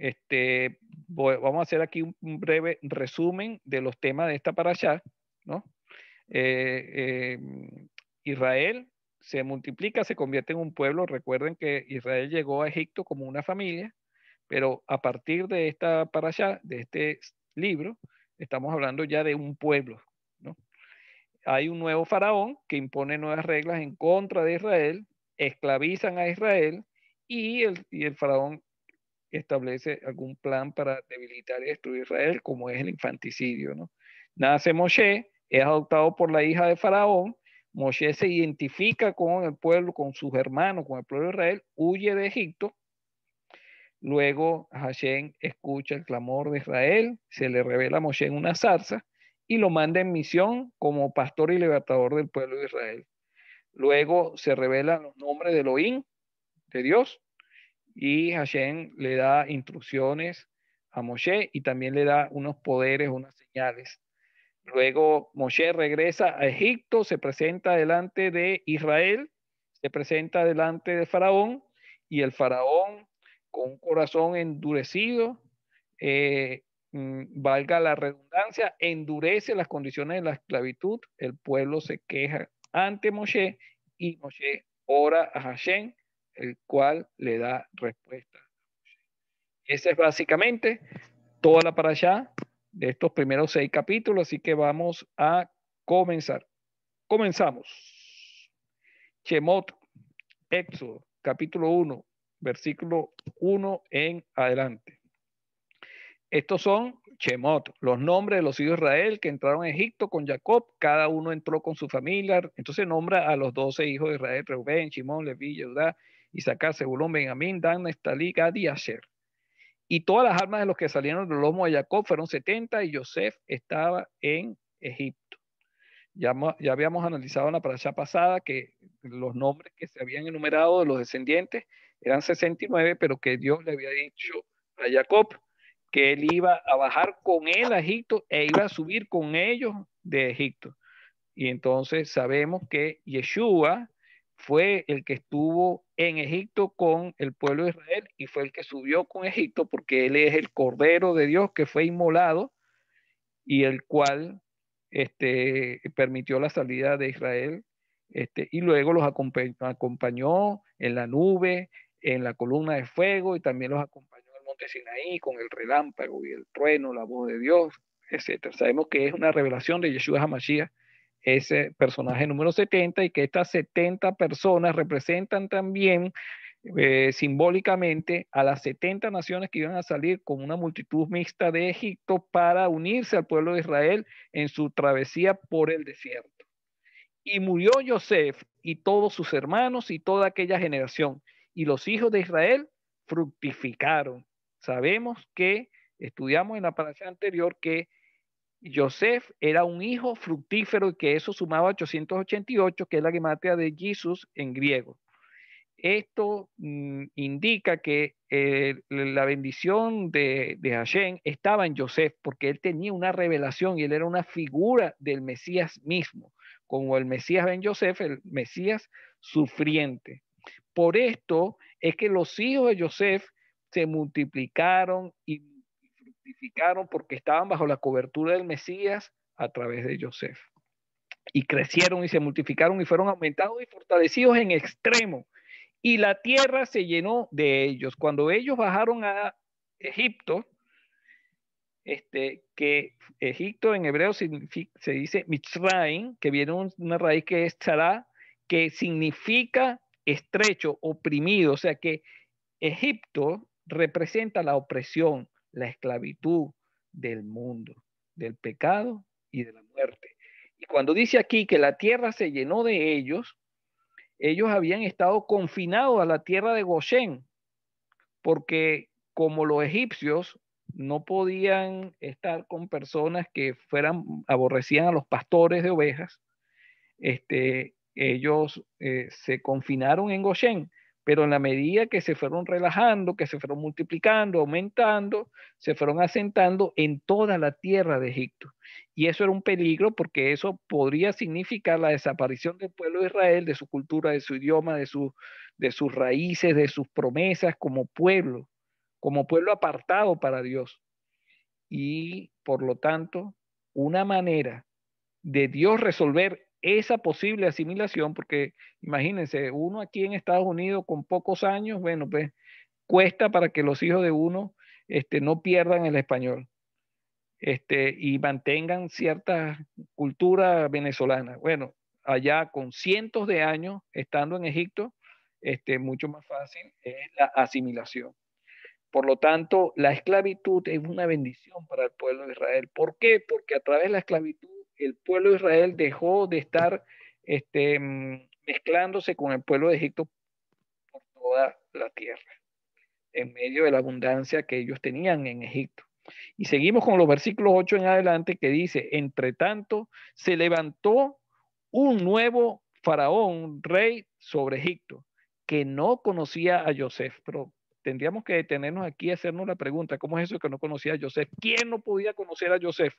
Este, vamos a hacer aquí un breve resumen de los temas de esta parasha, ¿no? Eh, em, Israel se multiplica, se convierte en un pueblo. Recuerden que Israel llegó a Egipto como una familia, pero a partir de esta parasha, de este libro, estamos hablando ya de un pueblo, Hay un nuevo faraón que impone nuevas reglas en contra de Israel, esclavizan a Israel y el faraón establece algún plan para debilitar y destruir Israel, como es el infanticidio. Nace Moshe, es adoptado por la hija de Faraón, Moshe se identifica con el pueblo, con sus hermanos, con el pueblo de Israel, huye de Egipto. Luego Hashem escucha el clamor de Israel, se le revela a Moshe en una zarza y lo manda en misión como pastor y libertador del pueblo de Israel. Luego se revelan los nombres de Elohim, de Dios, y Hashem le da instrucciones a Moshe y también le da unos poderes, unas señales. Luego Moshe regresa a Egipto, se presenta delante de Israel, se presenta delante de Faraón y el Faraón con un corazón endurecido, eh, mm, valga la redundancia, endurece las condiciones de la esclavitud, el pueblo se queja ante Moshe y Moshe ora a Hashem el cual le da respuesta. esa es básicamente toda la para allá de estos primeros seis capítulos, así que vamos a comenzar. Comenzamos. Chemot, Éxodo, capítulo 1, versículo 1 en adelante. Estos son Chemot, los nombres de los hijos de Israel que entraron a Egipto con Jacob, cada uno entró con su familia, entonces nombra a los doce hijos de Israel, Reuben, Simón, Leví, Judá, Isaacar, Sebulón, Benjamín, Dan, esta liga y Asher. Y todas las armas de los que salieron del lomo de Jacob fueron 70 y Joseph estaba en Egipto. Ya, habíamos analizado en la paracha pasada que los nombres que se habían enumerado de los descendientes eran 69, pero que Dios le había dicho a Jacob que él iba a bajar con él a Egipto e iba a subir con ellos de Egipto. Y entonces sabemos que Yeshua fue el que estuvo en Egipto con el pueblo de Israel y fue el que subió con Egipto porque él es el Cordero de Dios que fue inmolado y el cual este, permitió la salida de Israel este, y luego los acompañó, acompañó en la nube, en la columna de fuego y también los acompañó en el monte Sinaí con el relámpago y el trueno, la voz de Dios, etc. Sabemos que es una revelación de Yeshua Hamashiach ese personaje número 70 y que estas 70 personas representan también eh, simbólicamente a las 70 naciones que iban a salir con una multitud mixta de Egipto para unirse al pueblo de Israel en su travesía por el desierto. Y murió joseph y todos sus hermanos y toda aquella generación. Y los hijos de Israel fructificaron. Sabemos que estudiamos en la palabra anterior que Joseph era un hijo fructífero y que eso sumaba 888, que es la gematria de Jesús en griego. Esto mm, indica que eh, la bendición de, Hashem estaba en Joseph, porque él tenía una revelación y él era una figura del Mesías mismo, como el Mesías Ben Joseph, el Mesías sufriente. Por esto es que los hijos de Joseph se multiplicaron y porque estaban bajo la cobertura del Mesías a través de Joseph. Y crecieron y se multiplicaron y fueron aumentados y fortalecidos en extremo. Y la tierra se llenó de ellos. Cuando ellos bajaron a Egipto, este, que Egipto en hebreo se dice Mitzrayim, que viene una raíz que es Tzara, que significa estrecho, oprimido. O sea que Egipto representa la opresión, la esclavitud del mundo, del pecado y de la muerte. Y cuando dice aquí que la tierra se llenó de ellos, ellos habían estado confinados a la tierra de Goshen, porque como los egipcios no podían estar con personas que fueran aborrecían a los pastores de ovejas, este, ellos eh, se confinaron en Goshen pero en la medida que se fueron relajando, que se fueron multiplicando, aumentando, se fueron asentando en toda la tierra de Egipto. Y eso era un peligro porque eso podría significar la desaparición del pueblo de Israel, de su cultura, de su idioma, de, su, de sus raíces, de sus promesas como pueblo, como pueblo apartado para Dios. Y por lo tanto, una manera de Dios resolver esa posible asimilación, porque imagínense, uno aquí en Estados Unidos con pocos años, bueno, pues cuesta para que los hijos de uno este, no pierdan el español este, y mantengan cierta cultura venezolana. Bueno, allá con cientos de años estando en Egipto, este, mucho más fácil es la asimilación. Por lo tanto, la esclavitud es una bendición para el pueblo de Israel. ¿Por qué? Porque a través de la esclavitud el pueblo de Israel dejó de estar este, mm, mezclándose con el pueblo de Egipto por toda la tierra, en medio de la abundancia que ellos tenían en Egipto. Y seguimos con los versículos 8 en adelante que dice, entre tanto se levantó un nuevo faraón, rey sobre Egipto, que no conocía a Joseph. Pero tendríamos que detenernos aquí y hacernos la pregunta, ¿cómo es eso que no conocía a Joseph? ¿Quién no podía conocer a Joseph?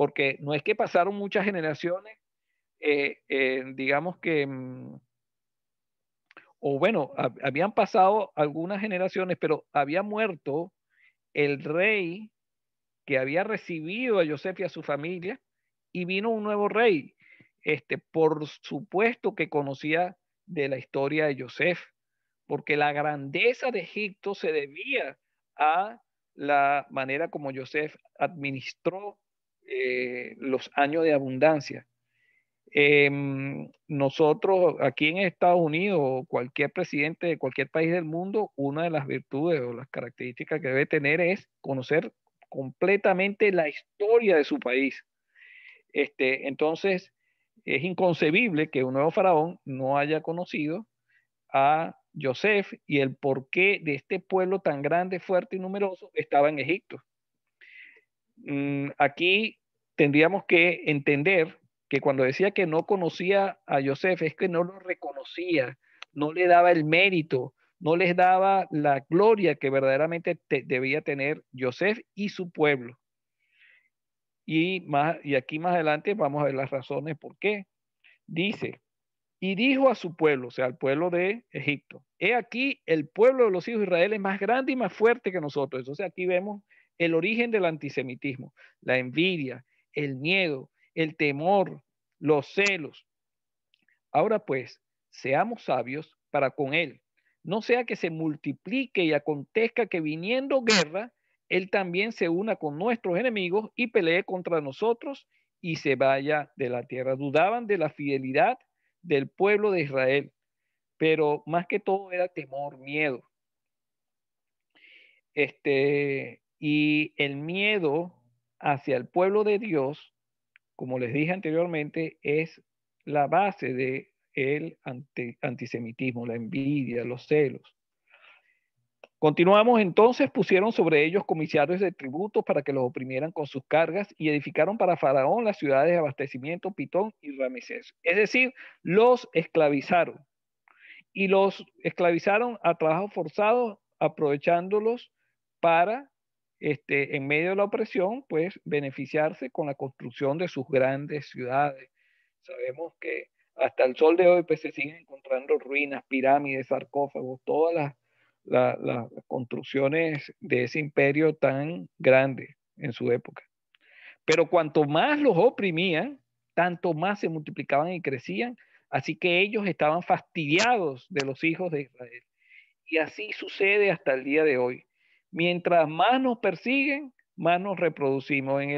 porque no es que pasaron muchas generaciones, eh, eh, digamos que, mm, o bueno, habían pasado algunas generaciones, pero había muerto el rey que había recibido a Joseph y a su familia, y vino un nuevo rey. Este, por supuesto que conocía de la historia de Joseph, porque la grandeza de Egipto se debía a la manera como Joseph administró eh, los años de abundancia. Em, nosotros aquí en Estados Unidos, cualquier presidente de cualquier país del mundo, una de las virtudes o las características que debe tener es conocer completamente la historia de su país. Este, entonces, es inconcebible que un nuevo faraón no haya conocido a Joseph y el porqué de este pueblo tan grande, fuerte y numeroso estaba en Egipto. Mm, aquí tendríamos que entender que cuando decía que no conocía a Joseph es que no lo reconocía, no le daba el mérito, no les daba la gloria que verdaderamente debía tener Joseph y su pueblo. Y, más, y aquí más adelante vamos a ver las razones por qué. Dice, y dijo a su pueblo, o sea, al pueblo de Egipto, he aquí el pueblo de los hijos de Israel es más grande y más fuerte que nosotros. Entonces aquí vemos el origen del antisemitismo, la envidia, el miedo, el temor, los celos. Ahora pues, seamos sabios para con él. No sea que se multiplique y acontezca que viniendo guerra, él también se una con nuestros enemigos y pelee contra nosotros y se vaya de la tierra. Dudaban de la fidelidad del pueblo de Israel, pero más que todo era temor, miedo. Este, y el miedo hacia el pueblo de Dios, como les dije anteriormente, es la base de el antisemitismo, la envidia, los celos. Continuamos entonces, pusieron sobre ellos comisarios de tributo para que los oprimieran con sus cargas y edificaron para Faraón las ciudades de abastecimiento, Pitón y Ramesés. Es decir, los esclavizaron y los esclavizaron a trabajo forzado, aprovechándolos para este, en medio de la opresión, pues beneficiarse con la construcción de sus grandes ciudades. Sabemos que hasta el sol de hoy pues, se siguen encontrando ruinas, pirámides, sarcófagos, todas las construcciones de ese imperio tan grande en su época. Pero cuanto más los oprimían, tanto más se multiplicaban y crecían, así que ellos estaban fastidiados de los hijos de Israel. Y así sucede hasta el día de hoy. Mientras más nos persiguen, más nos reproducimos. En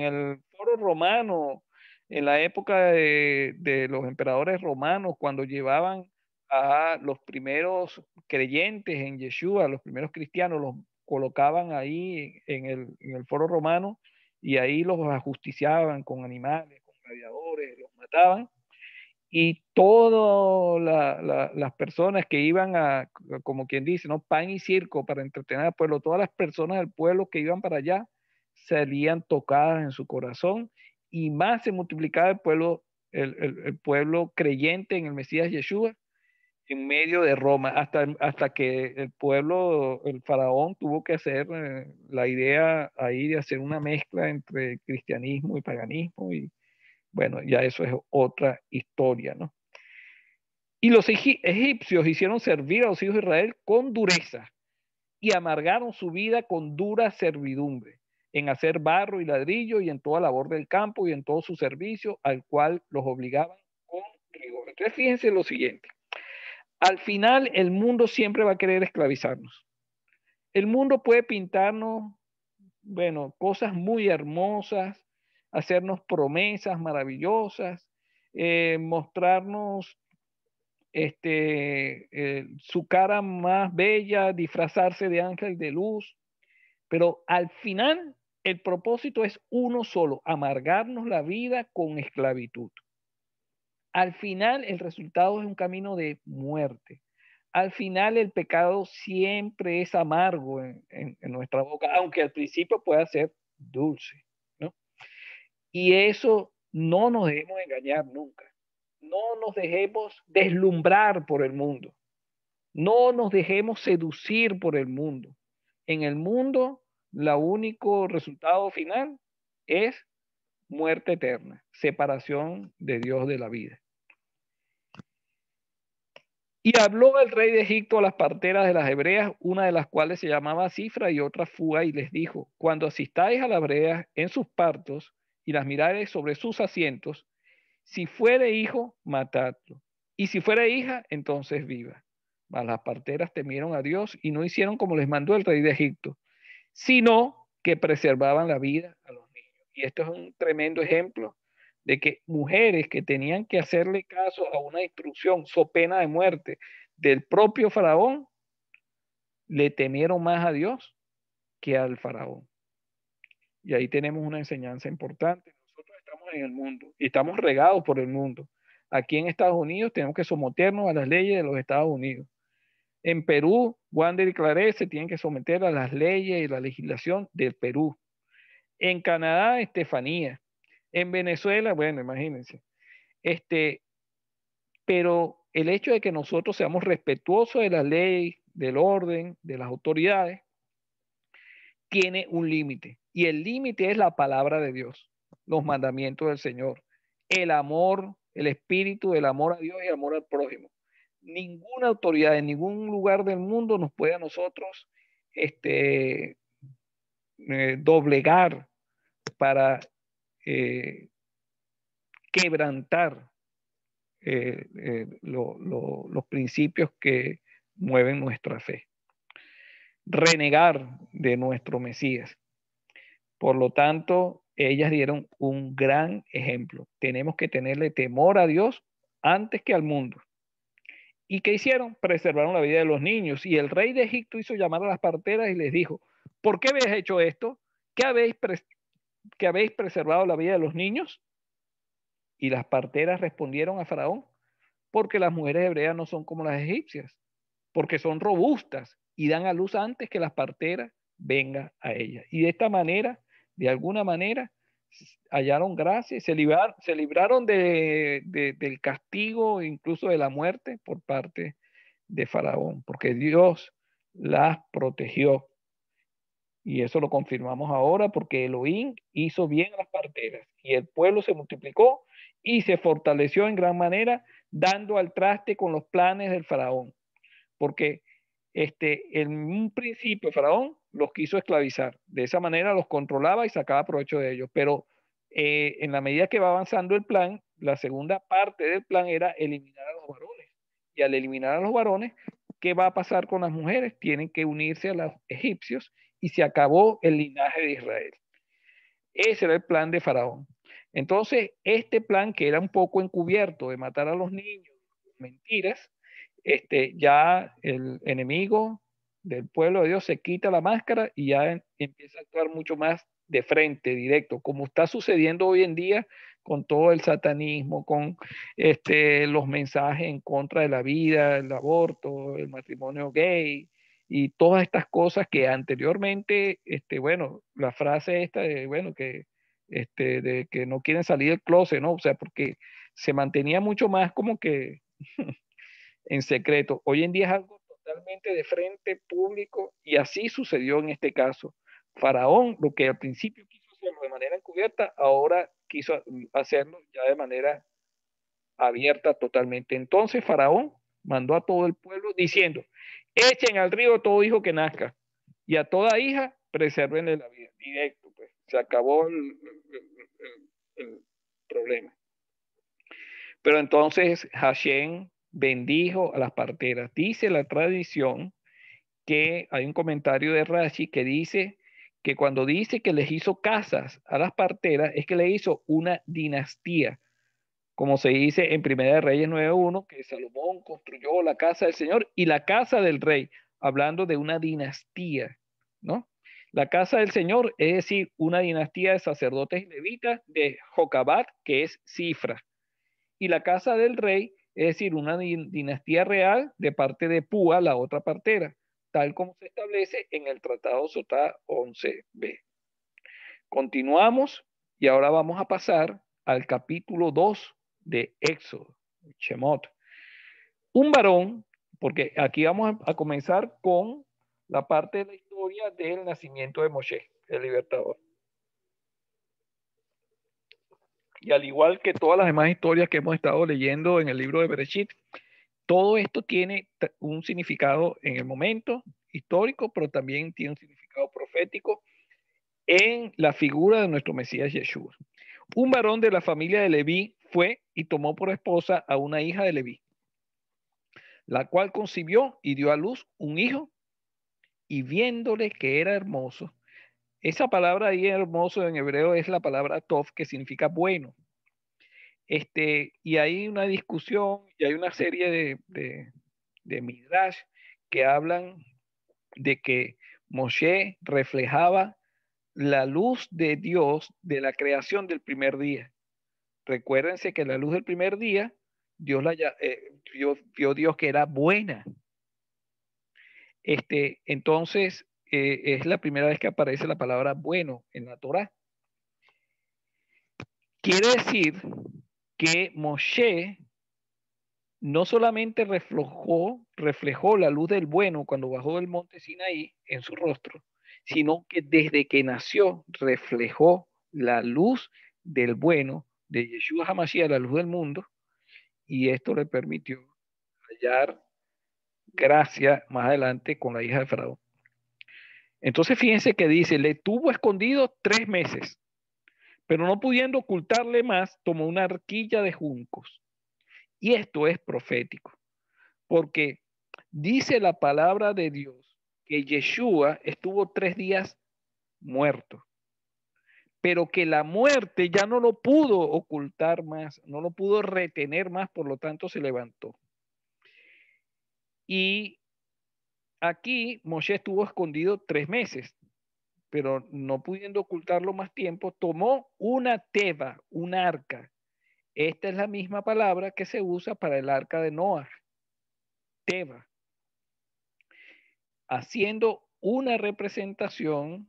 el, foro romano, en la época de, los emperadores romanos, cuando llevaban a los primeros creyentes en Yeshua, los primeros cristianos, los colocaban ahí en el, en el foro romano y ahí los ajusticiaban con animales, con gladiadores, los mataban y todas las personas que iban a, como quien dice, ¿no? pan y circo para entretener al pueblo, todas las personas del pueblo que iban para allá salían tocadas en su corazón y más se multiplicaba el pueblo, el, pueblo creyente en el Mesías Yeshua en medio de Roma, hasta, hasta que el pueblo, el faraón tuvo que hacer eh, la idea ahí de hacer una mezcla entre cristianismo y paganismo y, bueno, ya eso es otra historia, ¿no? Y los egipcios hicieron servir a los hijos de Israel con dureza y amargaron su vida con dura servidumbre en hacer barro y ladrillo y en toda labor del campo y en todo su servicio al cual los obligaban con rigor. Entonces fíjense lo siguiente. Al final el mundo siempre va a querer esclavizarnos. El mundo puede pintarnos, bueno, cosas muy hermosas, hacernos promesas maravillosas, eh, mostrarnos este, eh, su cara más bella, disfrazarse de ángel de luz, pero al final el propósito es uno solo, amargarnos la vida con esclavitud. Al final el resultado es un camino de muerte. Al final el pecado siempre es amargo en nuestra boca, aunque al principio pueda ser dulce. Y eso no nos dejemos engañar nunca. No nos dejemos deslumbrar por el mundo. No nos dejemos seducir por el mundo. En el mundo, la único resultado final es muerte eterna, separación de Dios de la vida. Y habló el rey de Egipto a las parteras de las hebreas, una de las cuales se llamaba Cifra y otra Fuga, y les dijo, cuando asistáis a las hebreas en sus partos, y las mirares sobre sus asientos. Si fuere hijo, matadlo. Y si fuere hija, entonces viva. Mas las parteras temieron a Dios y no hicieron como les mandó el rey de Egipto, sino que preservaban la vida a los niños. Y esto es un tremendo ejemplo de que mujeres que tenían que hacerle caso a una instrucción, so pena de muerte, del propio faraón, le temieron más a Dios que al faraón. Y ahí tenemos una enseñanza importante. Nosotros estamos en el mundo y estamos regados por el mundo. Aquí en Estados Unidos tenemos que someternos a las leyes de los Estados Unidos. En Perú, Wander y Claret se tienen que someter a las leyes y la legislación del Perú. En Canadá, Estefanía. En Venezuela, bueno, imagínense. Este, pero el hecho de que nosotros seamos respetuosos de la ley, del orden, de las autoridades, tiene un límite. Y el límite es la palabra de Dios, los mandamientos del Señor, el amor, el espíritu, el amor a Dios y el amor al prójimo. Ninguna autoridad en ningún lugar del mundo nos puede a nosotros este, eh, doblegar para eh, quebrantar eh, los principios que mueven nuestra fe. Renegar de nuestro Mesías. Por lo tanto, ellas dieron un gran ejemplo. Tenemos que tenerle temor a Dios antes que al mundo. ¿Y qué hicieron? Preservaron la vida de los niños. Y el rey de Egipto hizo llamar a las parteras y les dijo, ¿por qué habéis hecho esto? ¿Qué habéis, que habéis preservado la vida de los niños? Y las parteras respondieron a Faraón, porque las mujeres hebreas no son como las egipcias, porque son robustas y dan a luz antes que las parteras vengan a ellas. Y de esta manera de alguna manera hallaron gracia y se libraron, se libraron de, del castigo, incluso de la muerte por parte de Faraón, porque Dios las protegió. Y eso lo confirmamos ahora porque Elohim hizo bien las parteras y el pueblo se multiplicó y se fortaleció en gran manera, dando al traste con los planes del faraón. Porque este, en un principio Faraón los quiso esclavizar. De esa manera los controlaba y sacaba provecho de ellos. Pero eh, en la medida que va avanzando el plan, la segunda parte del plan era eliminar a los varones. Y al eliminar a los varones, ¿qué va a pasar con las mujeres? Tienen que unirse a los egipcios y se acabó el linaje de Israel. Ese era el plan de Faraón. Entonces, este plan que era un poco encubierto de matar a los niños, mentiras, este, ya el enemigo del pueblo de Dios se quita la máscara y ya empieza a actuar mucho más de frente, directo, como está sucediendo hoy en día con todo el satanismo, con este, los mensajes en contra de la vida, el aborto, el matrimonio gay y todas estas cosas que anteriormente, este, bueno, la frase esta de, bueno, que, este, de que no quieren salir del closet, ¿no? O sea, porque se mantenía mucho más como que en secreto. Hoy en día es algo totalmente de frente público y así sucedió en este caso. Faraón, lo que al principio quiso hacerlo de manera encubierta, ahora quiso hacerlo ya de manera abierta totalmente. Entonces Faraón mandó a todo el pueblo diciendo, echen al río todo hijo que nazca y a toda hija preservenle la vida. Directo, pues se acabó el, el problema. Pero entonces Hashem bendijo a las parteras. Dice la tradición que hay un comentario de Rashi que dice que cuando dice que les hizo casas a las parteras es que le hizo una dinastía, como se dice en Primera de Reyes 9.1, que Salomón construyó la casa del Señor y la casa del rey, hablando de una dinastía, ¿no? La casa del Señor es decir, una dinastía de sacerdotes levitas de Jocabat, que es Cifra. Y la casa del rey es decir, una dinastía real de parte de Púa, la otra partera, tal como se establece en el Tratado Sotá 11b. Continuamos y ahora vamos a pasar al capítulo 2 de Éxodo, Shemot. Un varón, porque aquí vamos a comenzar con la parte de la historia del nacimiento de Moshe, el libertador. Y al igual que todas las demás historias que hemos estado leyendo en el libro de Bereshit, todo esto tiene un significado en el momento histórico, pero también tiene un significado profético en la figura de nuestro Mesías Yeshua. Un varón de la familia de Leví fue y tomó por esposa a una hija de Leví, la cual concibió y dio a luz un hijo, y viéndole que era hermoso, esa palabra ahí hermoso en hebreo es la palabra tof, que significa bueno. Este, y hay una discusión y hay una serie de, de, midrash que hablan de que Moshe reflejaba la luz de Dios de la creación del primer día. Recuérdense que la luz del primer día, Dios la eh, vio, vio Dios que era buena. Este, entonces, eh, es la primera vez que aparece la palabra bueno en la Torah. Quiere decir que Moshe no solamente reflejó, la luz del bueno cuando bajó del monte Sinaí en su rostro, sino que desde que nació reflejó la luz del bueno de Yeshua Hamashiach, la luz del mundo, y esto le permitió hallar gracia más adelante con la hija de Faraón. Entonces fíjense que dice, le tuvo escondido tres meses, pero no pudiendo ocultarle más, tomó una arquilla de juncos. Y esto es profético, porque dice la palabra de Dios que Yeshua estuvo tres días muerto, pero que la muerte ya no lo pudo ocultar más, no lo pudo retener más, por lo tanto se levantó. Y Aquí Moshe estuvo escondido tres meses, pero no pudiendo ocultarlo más tiempo, tomó una teba, un arca. Esta es la misma palabra que se usa para el arca de Noah, teba, haciendo una representación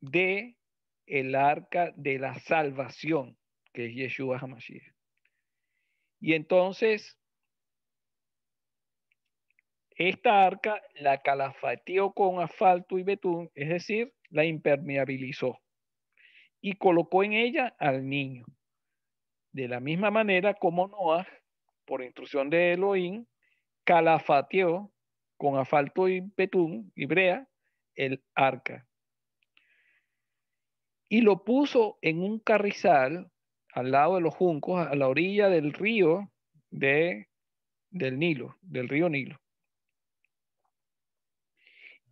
de el arca de la salvación, que es Yeshua HaMashiach. Y entonces esta arca la calafateó con asfalto y betún, es decir, la impermeabilizó y colocó en ella al niño. De la misma manera como Noah, por instrucción de Elohim, calafateó con asfalto y betún y brea el arca. Y lo puso en un carrizal al lado de los juncos, a la orilla del río de, del Nilo, del río Nilo.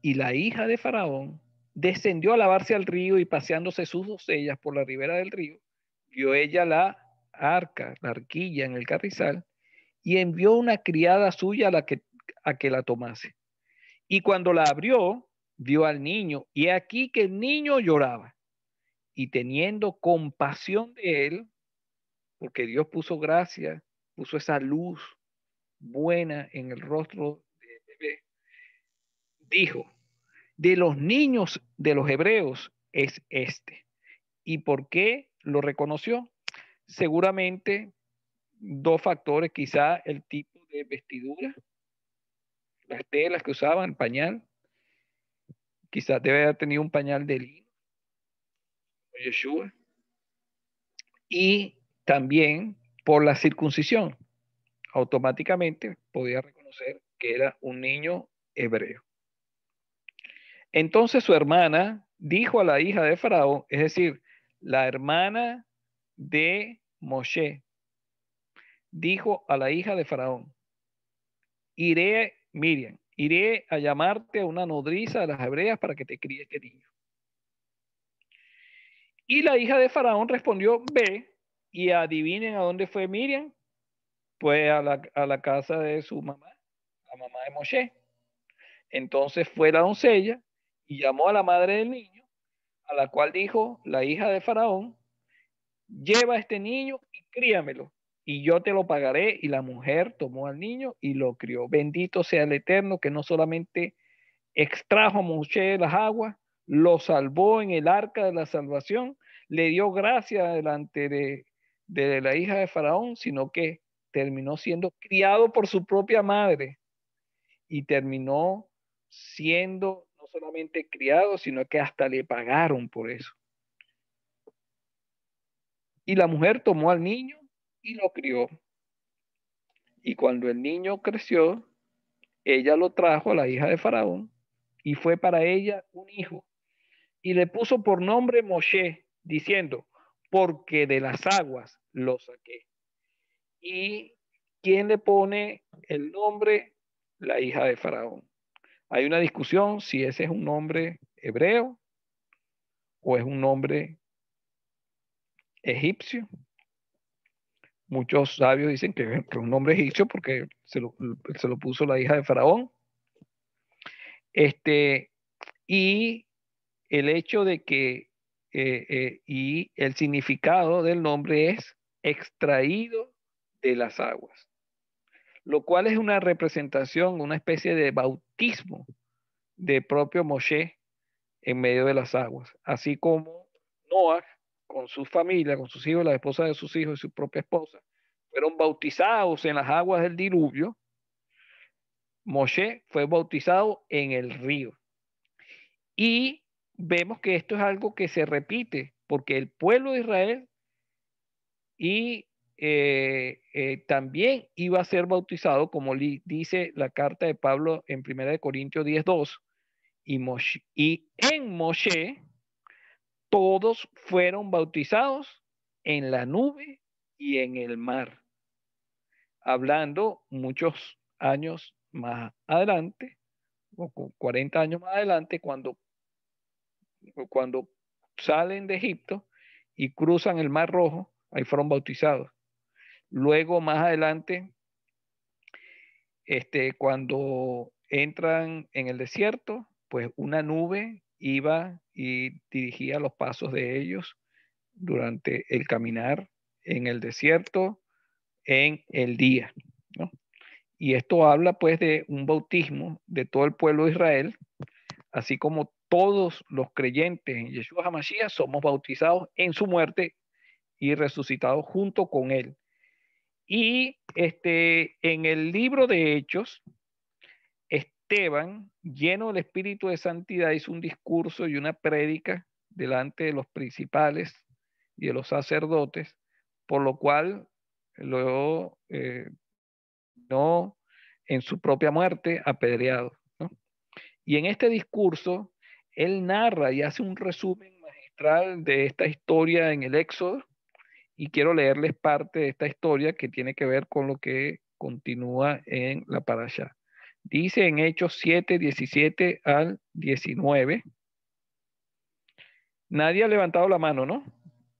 Y la hija de Faraón descendió a lavarse al río y paseándose sus doncellas por la ribera del río, vio ella la arca, la arquilla en el carrizal, y envió una criada suya a, la que, a que la tomase. Y cuando la abrió, vio al niño, y aquí que el niño lloraba. Y teniendo compasión de él, porque Dios puso gracia, puso esa luz buena en el rostro dijo, de los niños de los hebreos es este. ¿Y por qué lo reconoció? Seguramente dos factores, quizá el tipo de vestidura, las telas que usaban, el pañal, quizás debe haber tenido un pañal de lino, Yeshua, y también por la circuncisión, automáticamente podía reconocer que era un niño hebreo. Entonces su hermana dijo a la hija de Faraón, es decir, la hermana de Moshe, dijo a la hija de Faraón, iré, Miriam, iré a llamarte a una nodriza de las hebreas para que te críe este niño. Y la hija de Faraón respondió, ve y adivinen a dónde fue Miriam. Pues a la, a la casa de su mamá, la mamá de Moshe. Entonces fue la doncella y llamó a la madre del niño, a la cual dijo la hija de Faraón, lleva este niño y críamelo, y yo te lo pagaré. Y la mujer tomó al niño y lo crió. Bendito sea el Eterno que no solamente extrajo a Moshe de las aguas, lo salvó en el arca de la salvación, le dio gracia delante de, de la hija de Faraón, sino que terminó siendo criado por su propia madre y terminó siendo solamente criado, sino que hasta le pagaron por eso. Y la mujer tomó al niño y lo crió. Y cuando el niño creció, ella lo trajo a la hija de Faraón y fue para ella un hijo. Y le puso por nombre Moshe, diciendo, porque de las aguas lo saqué. ¿Y quién le pone el nombre? La hija de Faraón. Hay una discusión si ese es un nombre hebreo o es un nombre egipcio. Muchos sabios dicen que es un nombre egipcio porque se lo, puso la hija de Faraón. Este, y el hecho de que eh, eh, y el significado del nombre es extraído de las aguas lo cual es una representación, una especie de bautismo de propio Moshe en medio de las aguas, así como Noah con su familia, con sus hijos, la esposa de sus hijos y su propia esposa, fueron bautizados en las aguas del diluvio, Moshe fue bautizado en el río. Y vemos que esto es algo que se repite, porque el pueblo de Israel y eh, eh, también iba a ser bautizado, como dice la carta de Pablo en primera de Corintios 10.2, y, en Moshe todos fueron bautizados en la nube y en el mar. Hablando muchos años más adelante, o 40 años más adelante, cuando, cuando salen de Egipto y cruzan el mar rojo, ahí fueron bautizados. Luego, más adelante, este, cuando entran en el desierto, pues una nube iba y dirigía los pasos de ellos durante el caminar en el desierto en el día. Y esto habla pues de un bautismo de todo el pueblo de Israel, así como todos los creyentes en Yeshua Hamashiach somos bautizados en su muerte y resucitados junto con él. Y este, en el libro de Hechos, Esteban, lleno del Espíritu de Santidad, hizo un discurso y una prédica delante de los principales y de los sacerdotes, por lo cual luego, eh, no en su propia muerte apedreado. Y en este discurso, él narra y hace un resumen magistral de esta historia en el Éxodo, y quiero leerles parte de esta historia que tiene que ver con lo que continúa en la parasha. Dice en Hechos 7, 17 al 19. Nadie ha levantado la mano, ¿no?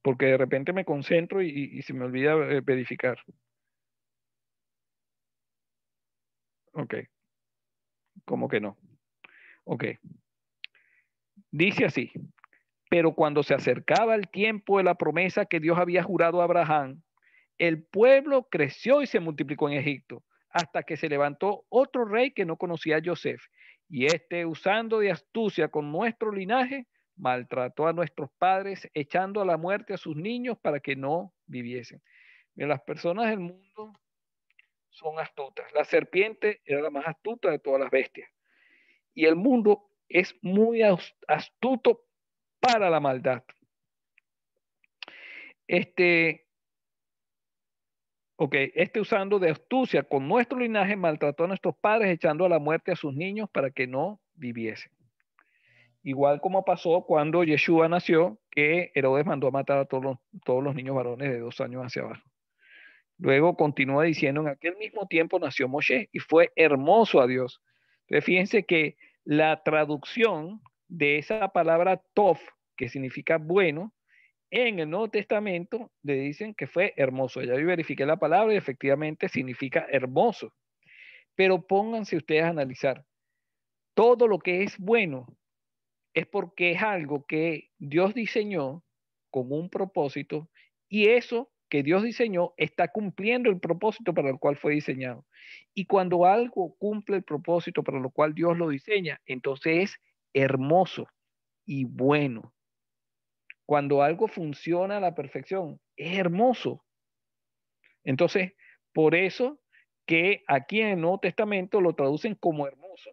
Porque de repente me concentro y, y se me olvida eh, verificar. Ok. ¿Cómo que no? Ok. Dice así, pero cuando se acercaba el tiempo de la promesa que Dios había jurado a Abraham, el pueblo creció y se multiplicó en Egipto, hasta que se levantó otro rey que no conocía a Joseph. Y este, usando de astucia con nuestro linaje, maltrató a nuestros padres, echando a la muerte a sus niños para que no viviesen. Mira, las personas del mundo son astutas. La serpiente era la más astuta de todas las bestias. Y el mundo es muy astuto para la maldad. Este, ok, este usando de astucia con nuestro linaje maltrató a nuestros padres echando a la muerte a sus niños para que no viviesen. Igual como pasó cuando Yeshua nació, que Herodes mandó a matar a todos los, todos los niños varones de dos años hacia abajo. Luego continúa diciendo, en aquel mismo tiempo nació Moshe y fue hermoso a Dios. Entonces fíjense que la traducción de esa palabra tof, que significa bueno, en el Nuevo Testamento le dicen que fue hermoso. Ya yo verifiqué la palabra y efectivamente significa hermoso. Pero pónganse ustedes a analizar. Todo lo que es bueno es porque es algo que Dios diseñó con un propósito y eso que Dios diseñó está cumpliendo el propósito para el cual fue diseñado. Y cuando algo cumple el propósito para lo cual Dios lo diseña, entonces es hermoso y bueno. Cuando algo funciona a la perfección, es hermoso. Entonces, por eso que aquí en el Nuevo Testamento lo traducen como hermoso,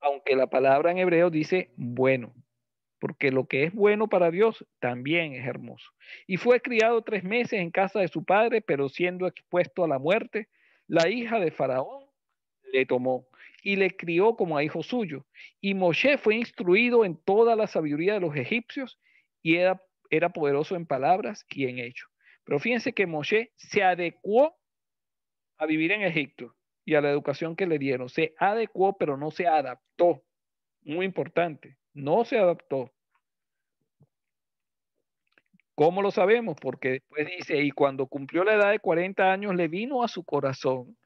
aunque la palabra en hebreo dice bueno, porque lo que es bueno para Dios también es hermoso. Y fue criado tres meses en casa de su padre, pero siendo expuesto a la muerte, la hija de Faraón le tomó y le crió como a hijo suyo. Y Moshe fue instruido en toda la sabiduría de los egipcios y era, era poderoso en palabras y en hechos. Pero fíjense que Moshe se adecuó a vivir en Egipto y a la educación que le dieron. Se adecuó, pero no se adaptó. Muy importante, no se adaptó. ¿Cómo lo sabemos? Porque después dice, y cuando cumplió la edad de 40 años, le vino a su corazón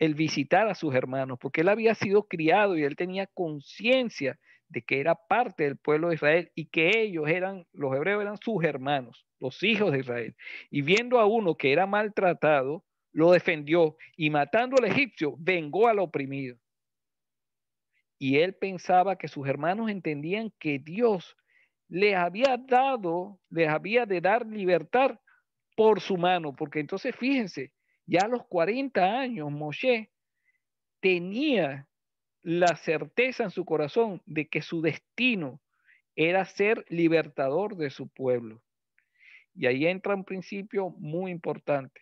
el visitar a sus hermanos, porque él había sido criado y él tenía conciencia de que era parte del pueblo de Israel y que ellos eran, los hebreos eran sus hermanos, los hijos de Israel. Y viendo a uno que era maltratado, lo defendió y matando al egipcio, vengó al oprimido. Y él pensaba que sus hermanos entendían que Dios les había dado, les había de dar libertad por su mano, porque entonces fíjense, ya a los 40 años, Moshe tenía la certeza en su corazón de que su destino era ser libertador de su pueblo. Y ahí entra un principio muy importante.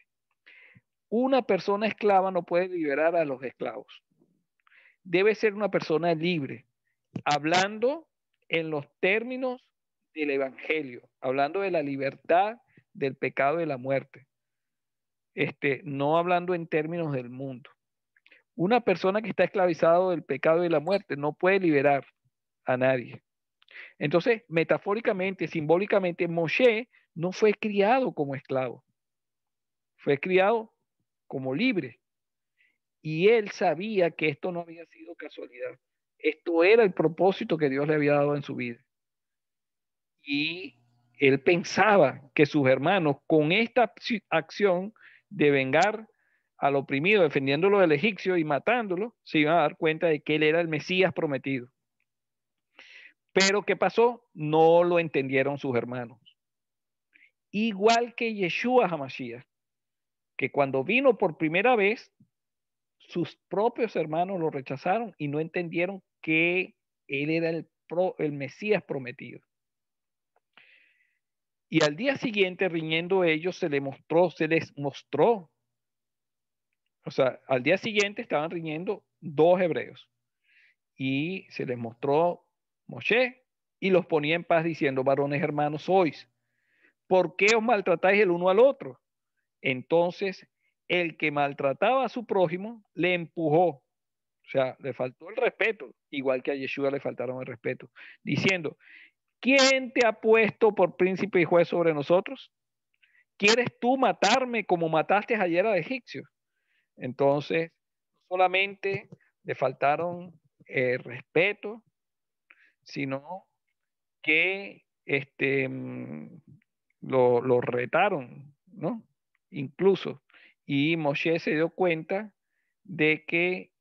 Una persona esclava no puede liberar a los esclavos. Debe ser una persona libre, hablando en los términos del Evangelio, hablando de la libertad del pecado y de la muerte. Este, no hablando en términos del mundo. Una persona que está esclavizado del pecado y la muerte no puede liberar a nadie. Entonces, metafóricamente, simbólicamente, Moshe no fue criado como esclavo, fue criado como libre. Y él sabía que esto no había sido casualidad. Esto era el propósito que Dios le había dado en su vida. Y él pensaba que sus hermanos con esta acción de vengar al oprimido, defendiéndolo del egipcio y matándolo, se iban a dar cuenta de que él era el Mesías prometido. Pero ¿qué pasó? No lo entendieron sus hermanos. Igual que Yeshua Hamashiach, que cuando vino por primera vez, sus propios hermanos lo rechazaron y no entendieron que él era el, el Mesías prometido. Y al día siguiente, riñendo ellos, se les mostró, se les mostró. O sea, al día siguiente estaban riñendo dos hebreos. Y se les mostró Moshe y los ponía en paz diciendo, varones hermanos sois. ¿Por qué os maltratáis el uno al otro? Entonces, el que maltrataba a su prójimo le empujó. O sea, le faltó el respeto, igual que a Yeshua le faltaron el respeto, diciendo, ¿Quién te ha puesto por príncipe y juez sobre nosotros? ¿Quieres tú matarme como mataste ayer a egipcio? Entonces, solamente le faltaron respeto, sino que este, mm, lo, retaron, ¿no? Incluso. Y Moshe se dio cuenta de que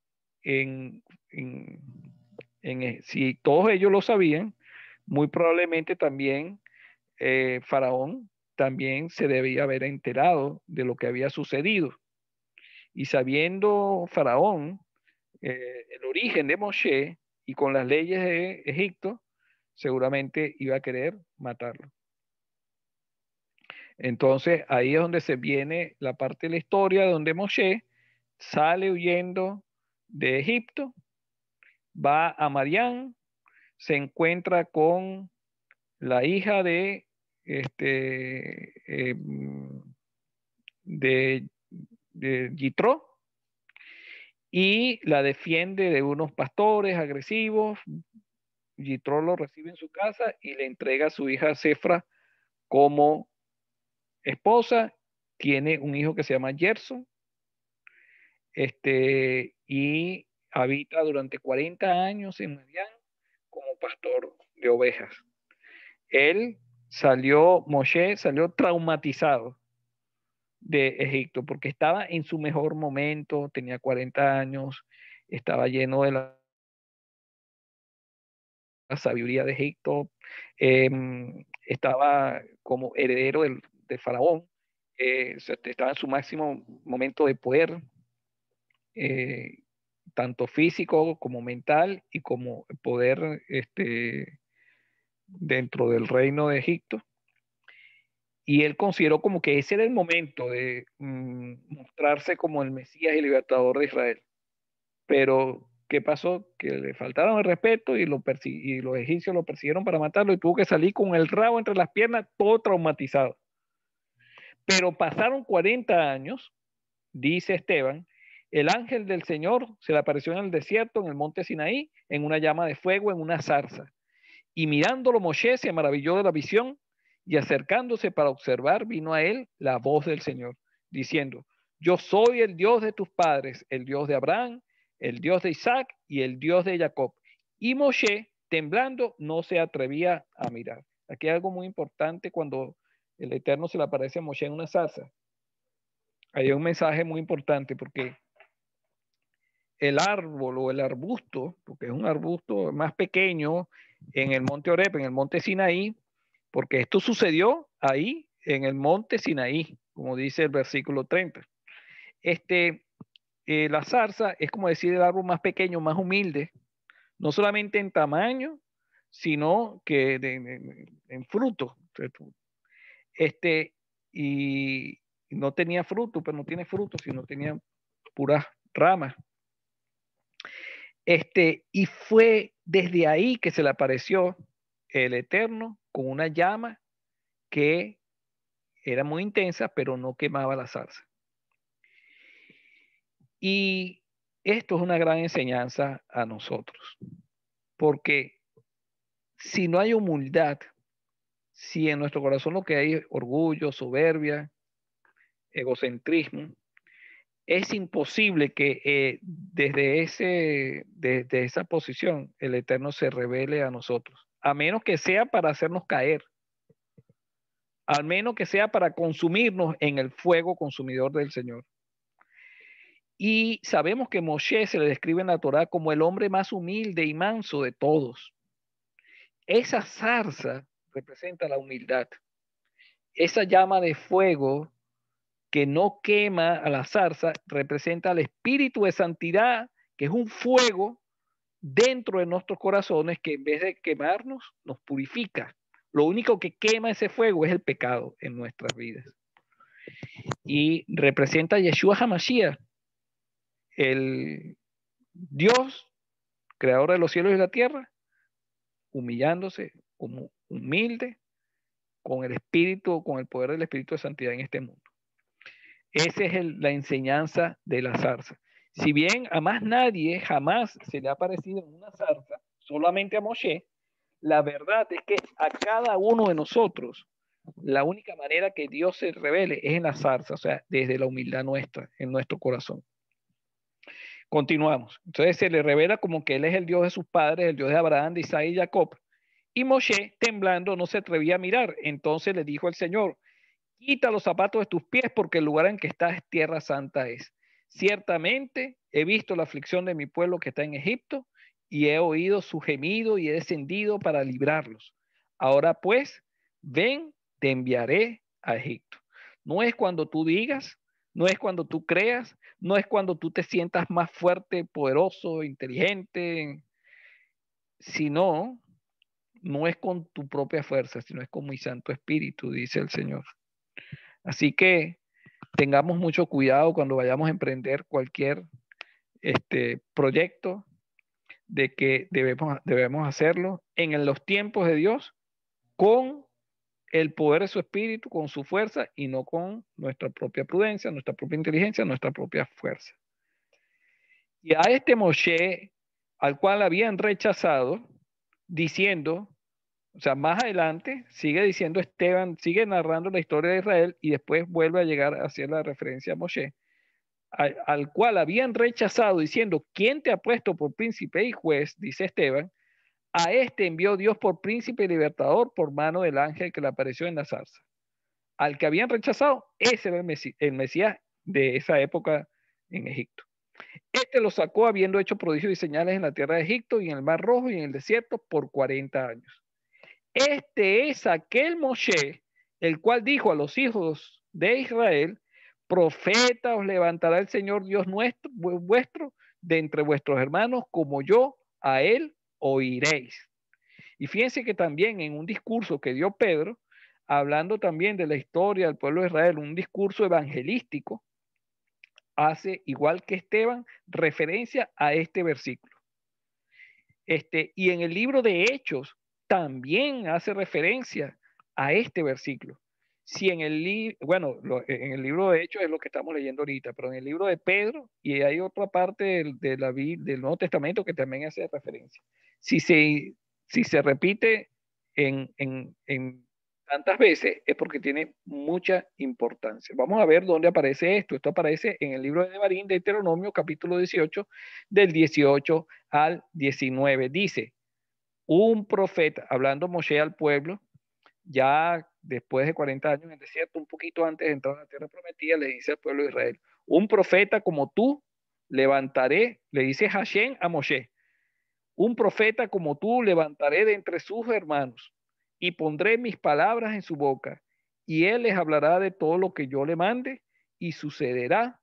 en, en, en, eh, si todos ellos lo sabían, muy probablemente también eh, Faraón también se debía haber enterado de lo que había sucedido. Y sabiendo Faraón eh, el origen de Moshe y con las leyes de Egipto, seguramente iba a querer matarlo. Entonces ahí es donde se viene la parte de la historia donde Moshe sale huyendo de Egipto, va a Marián, se encuentra con la hija de este eh, de, y la defiende de unos pastores agresivos. Gitro lo recibe en su casa y le entrega a su hija Cefra como esposa. Tiene un hijo que se llama Gerson. Este, y habita durante 40 años en Median pastor de ovejas. Él salió, Moshe salió traumatizado de Egipto porque estaba en su mejor momento, tenía 40 años, estaba lleno de la sabiduría de Egipto, em, estaba como heredero del, faraón, eh, estaba en su máximo momento de poder, eh, tanto físico como mental y como poder este, dentro del reino de Egipto. Y él consideró como que ese era el momento de mm, mostrarse como el Mesías y libertador de Israel. Pero, ¿qué pasó? Que le faltaron el respeto y, y los egipcios lo persiguieron para matarlo y tuvo que salir con el rabo entre las piernas, todo traumatizado. Pero pasaron 40 años, dice Esteban, el ángel del Señor se le apareció en el desierto, en el monte Sinaí, en una llama de fuego, en una zarza. Y mirándolo Moshe se maravilló de la visión y acercándose para observar, vino a él la voz del Señor, diciendo, yo soy el Dios de tus padres, el Dios de Abraham, el Dios de Isaac y el Dios de Jacob. Y Moshe, temblando, no se atrevía a mirar. Aquí hay algo muy importante cuando el Eterno se le aparece a Moshe en una zarza. Hay un mensaje muy importante porque el árbol o el arbusto, porque es un arbusto más pequeño en el monte Orep, en el monte Sinaí, porque esto sucedió ahí, en el monte Sinaí, como dice el versículo 30. Este, eh, la zarza es como decir el árbol más pequeño, más humilde, no solamente en tamaño, sino que en fruto. Este, y no tenía fruto, pero no tiene fruto, sino tenía puras ramas. Este, y fue desde ahí que se le apareció el Eterno con una llama que era muy intensa, pero no quemaba la salsa. Y esto es una gran enseñanza a nosotros, porque si no hay humildad, si en nuestro corazón lo que hay es orgullo, soberbia, egocentrismo, es imposible que eh, desde, ese, desde esa posición el Eterno se revele a nosotros, a menos que sea para hacernos caer, A menos que sea para consumirnos en el fuego consumidor del Señor. Y sabemos que Moshe se le describe en la Torá como el hombre más humilde y manso de todos. Esa zarza representa la humildad. Esa llama de fuego que no quema a la zarza representa al espíritu de santidad, que es un fuego dentro de nuestros corazones que en vez de quemarnos, nos purifica. Lo único que quema ese fuego es el pecado en nuestras vidas. Y representa a Yeshua Hamashiach, el Dios, creador de los cielos y la tierra, humillándose como humilde, con el espíritu, con el poder del espíritu de santidad en este mundo. Esa es la enseñanza de la zarza. Si bien a más nadie jamás se le ha parecido una zarza, solamente a Moshe, la verdad es que a cada uno de nosotros, la única manera que Dios se revele es en la zarza, o sea, desde la humildad nuestra, en nuestro corazón. Continuamos. Entonces se le revela como que Él es el Dios de sus padres, el Dios de Abraham, de Isaac y Jacob. Y Moshe, temblando, no se atrevía a mirar. Entonces le dijo al Señor, quita los zapatos de tus pies porque el lugar en que estás es tierra santa es. Ciertamente he visto la aflicción de mi pueblo que está en Egipto y he oído su gemido y he descendido para librarlos. Ahora pues, ven, te enviaré a Egipto. No es cuando tú digas, no es cuando tú creas, no es cuando tú te sientas más fuerte, poderoso, inteligente, sino no es con tu propia fuerza, sino es con mi Santo Espíritu, dice el Señor. Así que tengamos mucho cuidado cuando vayamos a emprender cualquier este, proyecto de que debemos, debemos hacerlo en los tiempos de Dios con el poder de su espíritu, con su fuerza y no con nuestra propia prudencia, nuestra propia inteligencia, nuestra propia fuerza. Y a este Moshe, al cual habían rechazado, diciendo, o sea, más adelante sigue diciendo Esteban, sigue narrando la historia de Israel y después vuelve a llegar a hacer la referencia a Moshe, al, cual habían rechazado diciendo, ¿quién te ha puesto por príncipe y juez? Dice Esteban, a este envió Dios por príncipe y libertador por mano del ángel que le apareció en la zarza. Al que habían rechazado, ese era el, Mesías, de esa época en Egipto. Este lo sacó habiendo hecho prodigios y señales en la tierra de Egipto y en el Mar Rojo y en el desierto por 40 años. Este es aquel Moshe, el cual dijo a los hijos de Israel, profeta os levantará el Señor Dios nuestro, vuestro de entre vuestros hermanos, como yo a él oiréis. Y fíjense que también en un discurso que dio Pedro, hablando también de la historia del pueblo de Israel, un discurso evangelístico, hace, igual que Esteban, referencia a este versículo. Este, y en el libro de Hechos, también hace referencia a este versículo. Si en el libro, bueno, en el libro de Hechos es lo que estamos leyendo ahorita, pero en el libro de Pedro y hay otra parte del, Nuevo Testamento que también hace referencia. Si se, repite en, tantas veces es porque tiene mucha importancia. Vamos a ver dónde aparece esto. Esto aparece en el libro de Devarín de Deuteronomio, capítulo 18, del 18 al 19. Dice, un profeta, hablando Moshe al pueblo, ya después de 40 años en el desierto, un poquito antes de entrar a la tierra prometida, le dice al pueblo de Israel, un profeta como tú levantaré, le dice Hashem a Moshe, un profeta como tú levantaré de entre sus hermanos y pondré mis palabras en su boca y él les hablará de todo lo que yo le mande y sucederá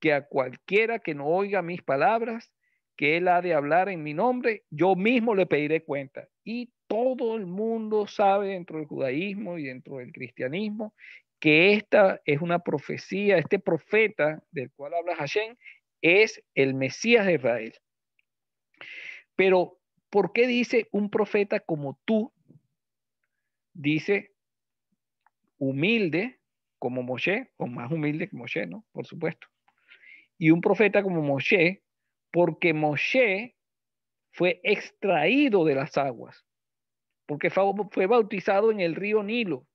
que a cualquiera que no oiga mis palabras que él ha de hablar en mi nombre, yo mismo le pediré cuenta. Y todo el mundo sabe dentro del judaísmo y dentro del cristianismo que esta es una profecía, este profeta del cual habla Hashem es el Mesías de Israel. Pero, ¿por qué dice un profeta como tú? Dice humilde como Moshe, o más humilde que Moshe, ¿no? Por supuesto. Y un profeta como Moshe porque Moshe fue extraído de las aguas, porque fue bautizado en el río Nilo,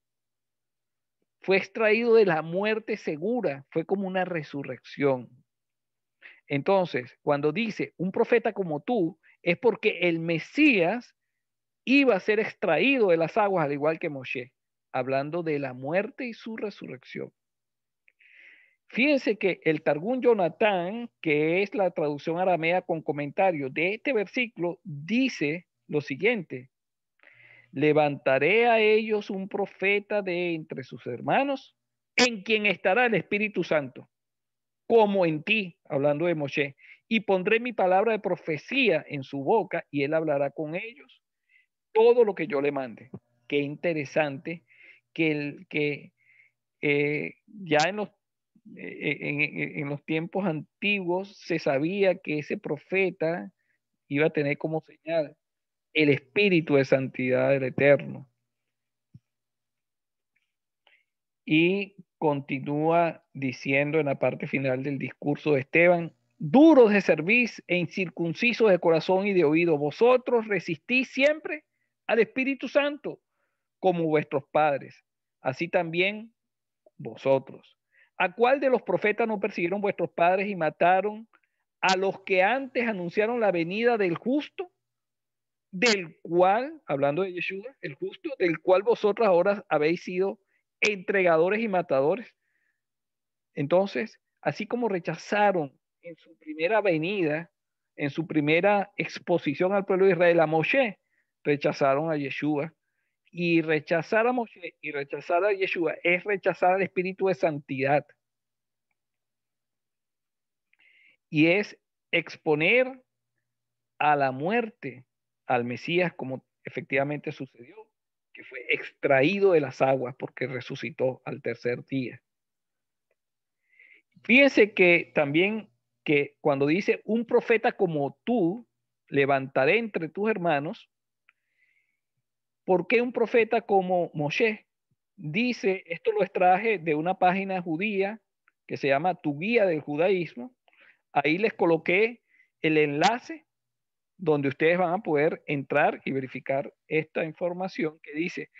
fue extraído de la muerte segura, fue como una resurrección. Entonces, cuando dice un profeta como tú, es porque el Mesías iba a ser extraído de las aguas, al igual que Moshe, hablando de la muerte y su resurrección. Fíjense que el Targún Jonatán, que es la traducción aramea con comentarios de este versículo, dice lo siguiente. Levantaré a ellos un profeta de entre sus hermanos, en quien estará el Espíritu Santo, como en ti, hablando de Moshe, y pondré mi palabra de profecía en su boca y él hablará con ellos todo lo que yo le mande. Qué interesante que, el, que eh, ya en los en, los tiempos antiguos se sabía que ese profeta iba a tener como señal el espíritu de santidad del Eterno. Y continúa diciendo en la parte final del discurso de Esteban, duros de servicio e incircuncisos de corazón y de oído, vosotros resistís siempre al Espíritu Santo como vuestros padres, así también vosotros ¿A cuál de los profetas no persiguieron vuestros padres y mataron a los que antes anunciaron la venida del justo? Del cual, hablando de Yeshua, el justo, del cual vosotras ahora habéis sido entregadores y matadores. Entonces, así como rechazaron en su primera venida, en su primera exposición al pueblo de Israel a Moshe, rechazaron a Yeshua y rechazar a Moshe y rechazar a Yeshua es rechazar al espíritu de santidad. Y es exponer a la muerte al Mesías como efectivamente sucedió, que fue extraído de las aguas porque resucitó al tercer día. Fíjense que también que cuando dice un profeta como tú levantaré entre tus hermanos, ¿Por qué un profeta como Moshe dice, esto lo extraje de una página judía que se llama Tu Guía del Judaísmo? Ahí les coloqué el enlace donde ustedes van a poder entrar y verificar esta información que dice,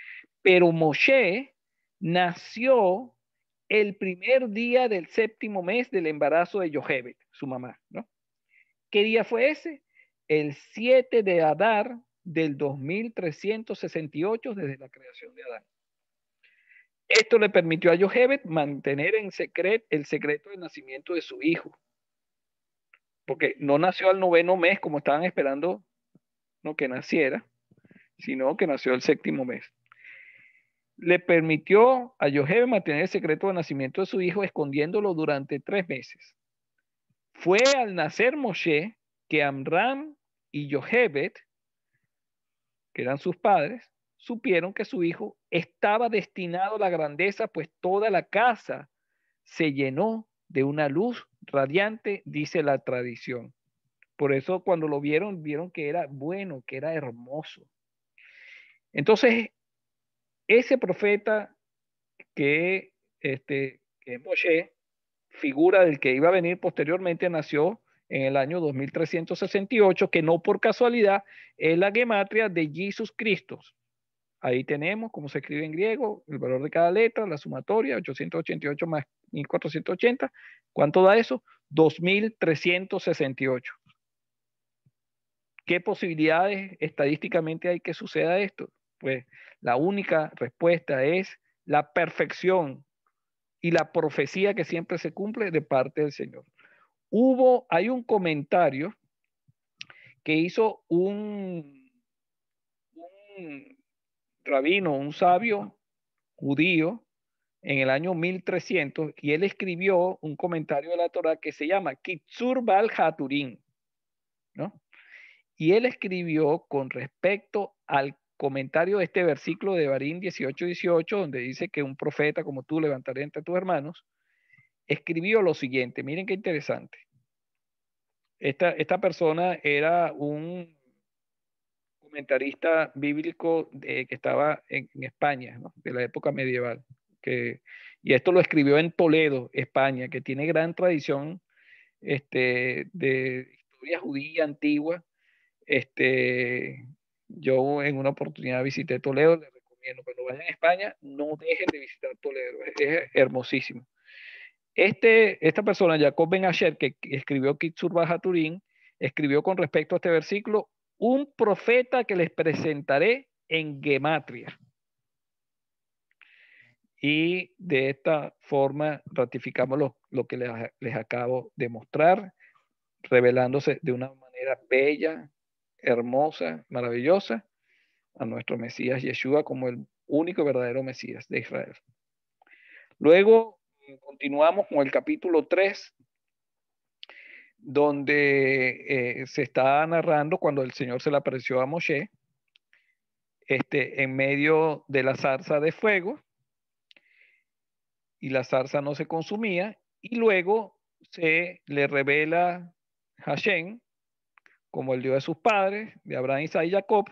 pero Moshe nació el primer día del séptimo mes del embarazo de Yohebet, su mamá, ¿no? ¿Qué día fue ese? El 7 de Adar del 2368 desde la creación de Adán. Esto le permitió a Yohebet mantener en secreto el secreto del nacimiento de su hijo. Porque no nació al noveno mes como estaban esperando no que naciera, sino que nació el séptimo mes. Le permitió a Yohebet mantener el secreto del nacimiento de su hijo escondiéndolo durante tres meses. Fue al nacer Moshe que Amram y Yohebet eran sus padres, supieron que su hijo estaba destinado a la grandeza, pues toda la casa se llenó de una luz radiante, dice la tradición. Por eso cuando lo vieron, vieron que era bueno, que era hermoso. Entonces, ese profeta que, este, que Moshe, figura del que iba a venir posteriormente, nació en el año 2368, que no por casualidad es la gematria de Jesús Cristo. Ahí tenemos cómo se escribe en griego, el valor de cada letra, la sumatoria, 888 más 1480. ¿Cuánto da eso? 2368. ¿Qué posibilidades estadísticamente hay que suceda esto? Pues la única respuesta es la perfección y la profecía que siempre se cumple de parte del Señor hubo, hay un comentario que hizo un, rabino, un sabio judío en el año 1300 y él escribió un comentario de la Torah que se llama Kitzur Bal Haturim, ¿no? Y él escribió con respecto al comentario de este versículo de Barín 18-18, donde dice que un profeta como tú levantaré entre tus hermanos, escribió lo siguiente, miren qué interesante. Esta, esta persona era un comentarista bíblico eh, que estaba en, España, de la época medieval, que, y esto lo escribió en Toledo, España, que tiene gran tradición este, de historia judía antigua. Este, yo en una oportunidad visité Toledo, le recomiendo, cuando vayan a España, no dejen de visitar Toledo, es hermosísimo. Este, esta persona, Jacob Ben Asher, que escribió Kitzur Baja escribió con respecto a este versículo, un profeta que les presentaré en Gematria. Y de esta forma ratificamos lo, que les, les, acabo de mostrar, revelándose de una manera bella, hermosa, maravillosa a nuestro Mesías Yeshua como el único verdadero Mesías de Israel. Luego continuamos con el capítulo 3, donde eh, se está narrando cuando el Señor se le apareció a Moshe, este, en medio de la zarza de fuego, y la zarza no se consumía, y luego se le revela Hashem como el Dios de sus padres, de Abraham, Isaac y Jacob.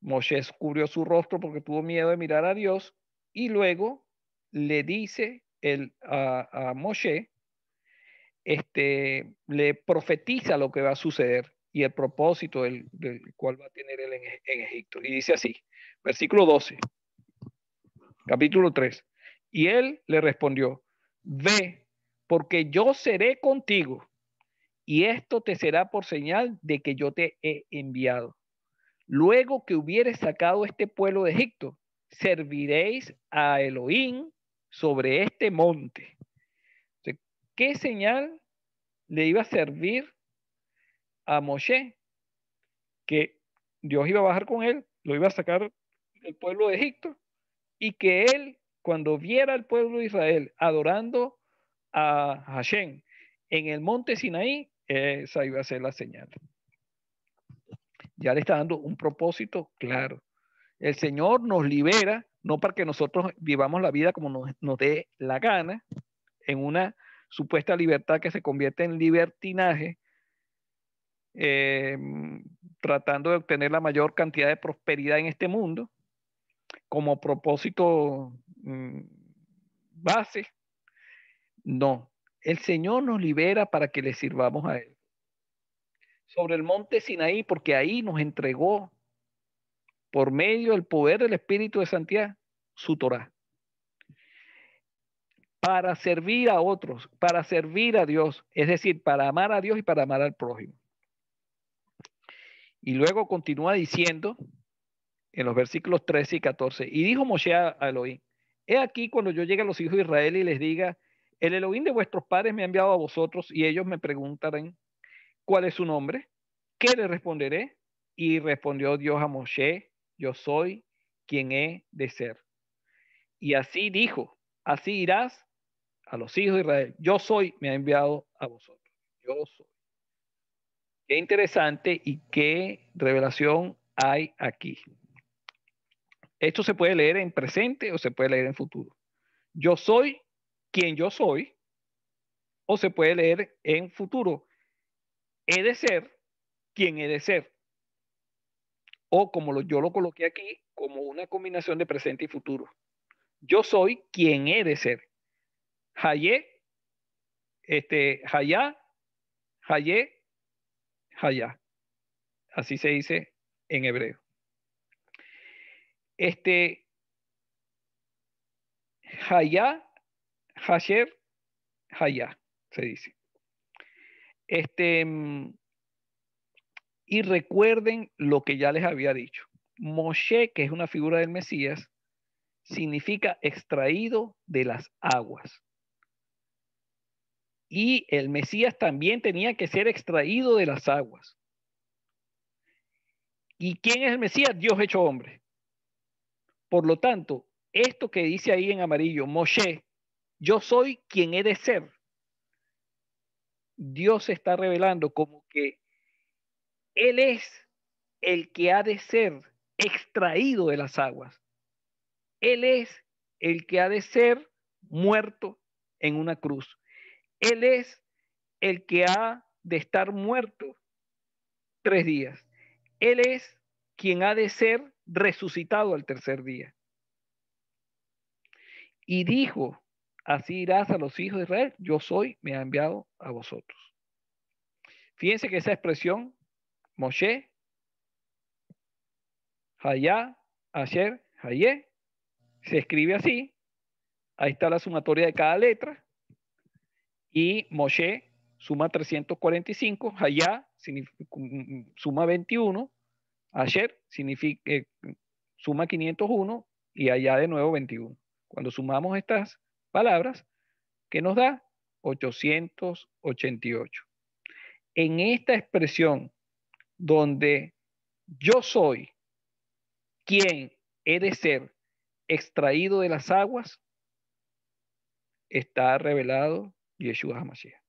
Moshe cubrió su rostro porque tuvo miedo de mirar a Dios, y luego le dice el, a, Moshe, este, le profetiza lo que va a suceder y el propósito del, cual va a tener él en, Egipto. Y dice así, versículo 12, capítulo 3. Y él le respondió, ve, porque yo seré contigo, y esto te será por señal de que yo te he enviado. Luego que hubieres sacado este pueblo de Egipto, serviréis a Elohim, sobre este monte. ¿Qué señal le iba a servir a Moshe? Que Dios iba a bajar con él, lo iba a sacar del pueblo de Egipto y que él, cuando viera al pueblo de Israel adorando a Hashem en el monte Sinaí, esa iba a ser la señal. Ya le está dando un propósito claro. El Señor nos libera, no para que nosotros vivamos la vida como nos, dé la gana, en una supuesta libertad que se convierte en libertinaje, em, tratando de obtener la mayor cantidad de prosperidad en este mundo, como propósito mm, base. No, el Señor nos libera para que le sirvamos a Él. Sobre el monte Sinaí, porque ahí nos entregó por medio del poder del Espíritu de Santidad, su Torah. Para servir a otros, para servir a Dios, es decir, para amar a Dios y para amar al prójimo. Y luego continúa diciendo en los versículos 13 y 14, y dijo Moshe a Elohim, he aquí cuando yo llegue a los hijos de Israel y les diga, el Elohim de vuestros padres me ha enviado a vosotros y ellos me preguntarán, ¿cuál es su nombre? ¿Qué le responderé? Y respondió Dios a Moshe, yo soy quien he de ser. Y así dijo, así irás a los hijos de Israel, yo soy, me ha enviado a vosotros, yo soy. Qué interesante y qué revelación hay aquí. Esto se puede leer en presente o se puede leer en futuro. Yo soy quien yo soy o se puede leer en futuro. He de ser quien he de ser o como yo lo coloqué aquí, como una combinación de presente y futuro. Yo soy quien he de ser. Hayé, este, Hayá, Hayé, Hayá. Así se dice en hebreo. Este, Hayá, Hasher, Hayá, se dice. Este, mm, y recuerden lo que ya les había dicho. Moshe, que es una figura del Mesías, significa extraído de las aguas. Y el Mesías también tenía que ser extraído de las aguas. ¿Y quién es el Mesías? Dios hecho hombre. Por lo tanto, esto que dice ahí en amarillo, Moshe, yo soy quien he de ser. Dios se está revelando como que él es el que ha de ser extraído de las aguas. Él es el que ha de ser muerto en una cruz. Él es el que ha de estar muerto tres días. Él es quien ha de ser resucitado al tercer día. Y dijo, así irás a los hijos de Israel, yo soy, me ha enviado a vosotros. Fíjense que esa expresión Moshe, Hayá, ayer, Hayé. Se escribe así. Ahí está la sumatoria de cada letra. Y Moshe suma 345, Hayá mm, suma 21, ayer significa, eh, suma 501 y allá de nuevo 21. Cuando sumamos estas palabras, ¿qué nos da? 888. En esta expresión donde yo soy quien he de ser extraído de las aguas, está revelado Yeshua HaMashiach.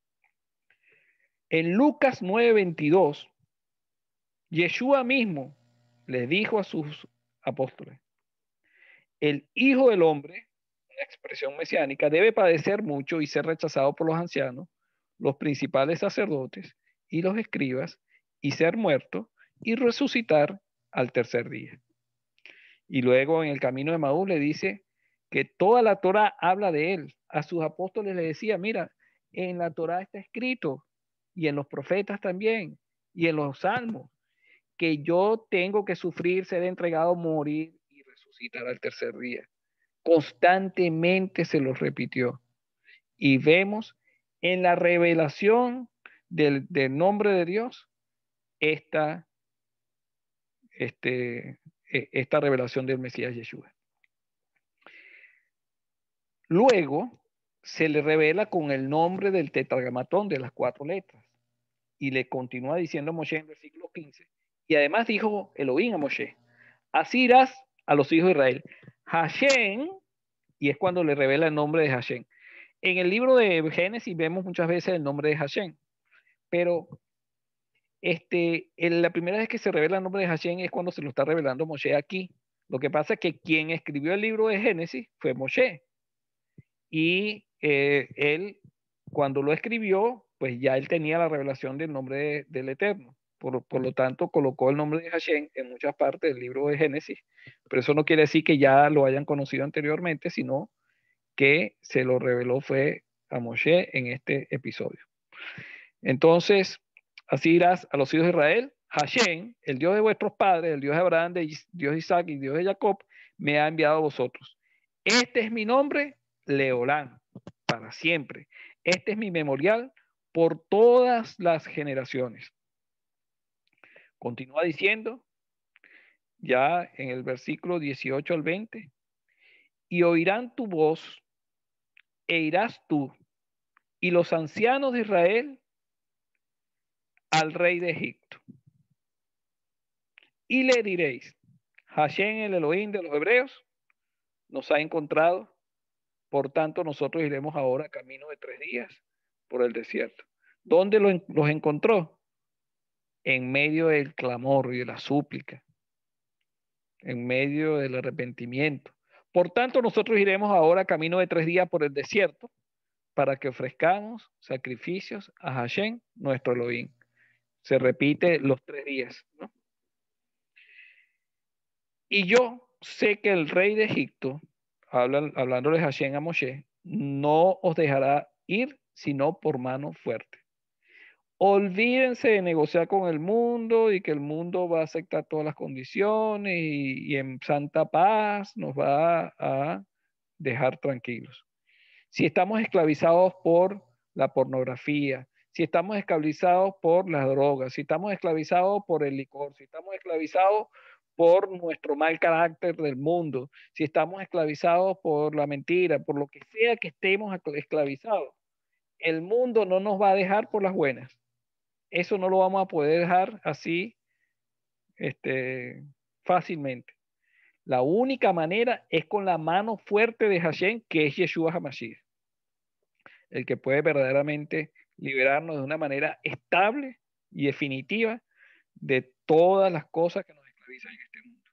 En Lucas 9:22, Yeshua mismo les dijo a sus apóstoles, el Hijo del Hombre, una expresión mesiánica, debe padecer mucho y ser rechazado por los ancianos, los principales sacerdotes y los escribas, y ser muerto y resucitar al tercer día. Y luego en el camino de Maúl le dice que toda la Torá habla de él. A sus apóstoles le decía, mira, en la Torá está escrito y en los profetas también y en los salmos que yo tengo que sufrir, ser entregado, morir y resucitar al tercer día. Constantemente se lo repitió. Y vemos en la revelación del nombre de Dios esta, este, e, esta revelación del Mesías Yeshua. Luego se le revela con el nombre del tetragamatón de las cuatro letras. Y le continúa diciendo a Moshe en siglo 15. Y además dijo Elohim a Moshe, así irás a los hijos de Israel. Hashem, y es cuando le revela el nombre de Hashem. En el libro de Génesis vemos muchas veces el nombre de Hashem, pero en este, la primera vez que se revela el nombre de Hashem es cuando se lo está revelando Moshe aquí. Lo que pasa es que quien escribió el libro de Génesis fue Moshe. Y eh, él, cuando lo escribió, pues ya él tenía la revelación del nombre del Eterno. Por, lo tanto, colocó el nombre de Hashem en muchas partes del libro de Génesis. Pero eso no quiere decir que ya lo hayan conocido anteriormente, sino que se lo reveló fue a Moshe en este episodio. Entonces, Así dirás a los hijos de Israel, Hashem, el Dios de vuestros padres, el Dios de Abraham, de Dios de Isaac y Dios de Jacob, me ha enviado a vosotros. Este es mi nombre, Leolán, para siempre. Este es mi memorial por todas las generaciones. Continúa diciendo, ya en el versículo 18 al 20, y oirán tu voz, e irás tú, y los ancianos de Israel al rey de Egipto. Y le diréis, Hashem, el Elohim de los hebreos, nos ha encontrado, por tanto nosotros iremos ahora camino de tres días por el desierto. ¿Dónde los encontró? En medio del clamor y de la súplica, en medio del arrepentimiento. Por tanto, nosotros iremos ahora camino de tres días por el desierto para que ofrezcamos sacrificios a Hashem, nuestro Elohim se repite los tres días. Y yo sé que el rey de Egipto, hablando de Hashem a Moshe, no os dejará ir sino por mano fuerte. Olvídense de negociar con el mundo y que el mundo va a aceptar todas las condiciones y en santa paz nos va a dejar tranquilos. Si estamos esclavizados por la pornografía, si estamos esclavizados por las drogas, si estamos esclavizados por el licor, si estamos esclavizados por nuestro mal carácter del mundo, si estamos esclavizados por la mentira, por lo que sea que estemos esclavizados, el mundo no nos va a dejar por las buenas. Eso no lo vamos a poder dejar así este, fácilmente. La única manera es con la mano fuerte de Hashem, que es Yeshua HaMashiach, el que puede verdaderamente liberarnos de una manera estable y definitiva de todas las cosas que nos esclavizan en este mundo.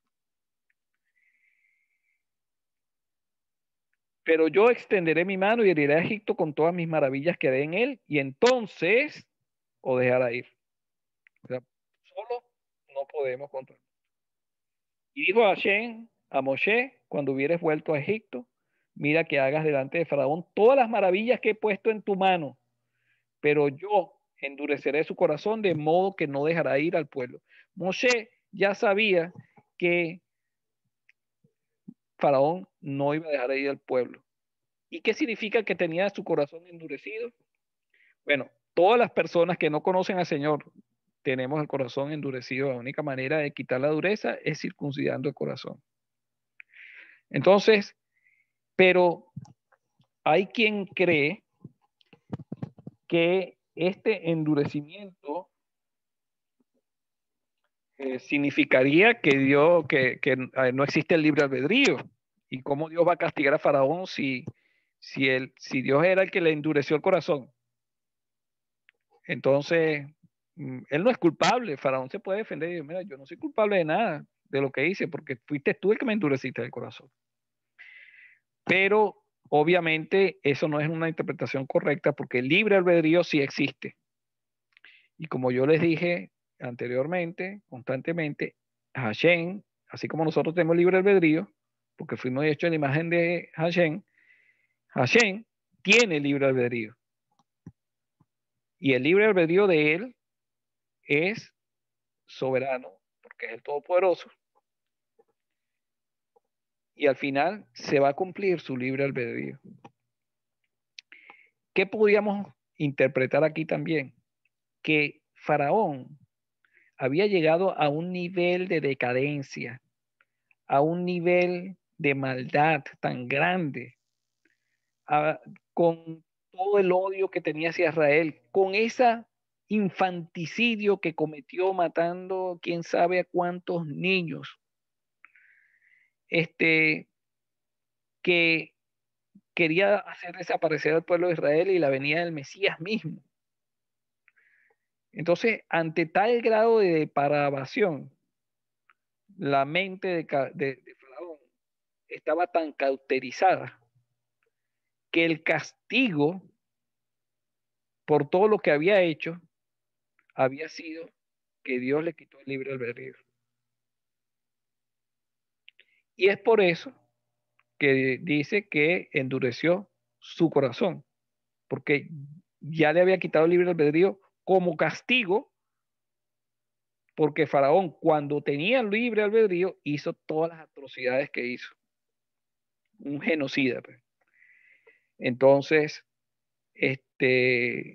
Pero yo extenderé mi mano y heriré a Egipto con todas mis maravillas que haré en él, y entonces o dejará ir. O sea, solo no podemos controlar. Y dijo a a Moshe, cuando hubieres vuelto a Egipto, mira que hagas delante de Faraón todas las maravillas que he puesto en tu mano pero yo endureceré su corazón de modo que no dejará ir al pueblo. Moshe ya sabía que Faraón no iba a dejar ir al pueblo. ¿Y qué significa que tenía su corazón endurecido? Bueno, todas las personas que no conocen al Señor tenemos el corazón endurecido. La única manera de quitar la dureza es circuncidando el corazón. Entonces, pero hay quien cree que este endurecimiento eh, significaría que Dios, que, eh, no existe el libre albedrío. ¿Y cómo Dios va a castigar a Faraón si, si, él, si Dios era el que le endureció el corazón? Entonces, mm, él no es culpable. Faraón se puede defender y decir, mira, yo no soy culpable de nada, de lo que hice, porque fuiste tú el que me endureciste el corazón. Pero Obviamente, eso no es una interpretación correcta porque el libre albedrío sí existe. Y como yo les dije anteriormente, constantemente, Hashem, así como nosotros tenemos libre albedrío, porque fuimos hechos en la imagen de Hashem, Hashem tiene libre albedrío. Y el libre albedrío de él es soberano, porque es el todopoderoso y al final se va a cumplir su libre albedrío. ¿Qué podríamos interpretar aquí también? Que Faraón había llegado a un nivel de decadencia, a un nivel de maldad tan grande, con todo el odio que tenía hacia Israel, con ese infanticidio que cometió matando quién sabe a cuántos niños, este, que quería hacer desaparecer al pueblo de Israel y la venida del Mesías mismo. Entonces, ante tal grado de depravación, la mente de, de, Faraón estaba tan cauterizada que el castigo por todo lo que había hecho había sido que Dios le quitó el libre albedrío. Y es por eso que dice que endureció su corazón, porque ya le había quitado el libre albedrío como castigo, porque Faraón cuando tenía libre albedrío hizo todas las atrocidades que hizo. Un genocida. Pues. Entonces, este,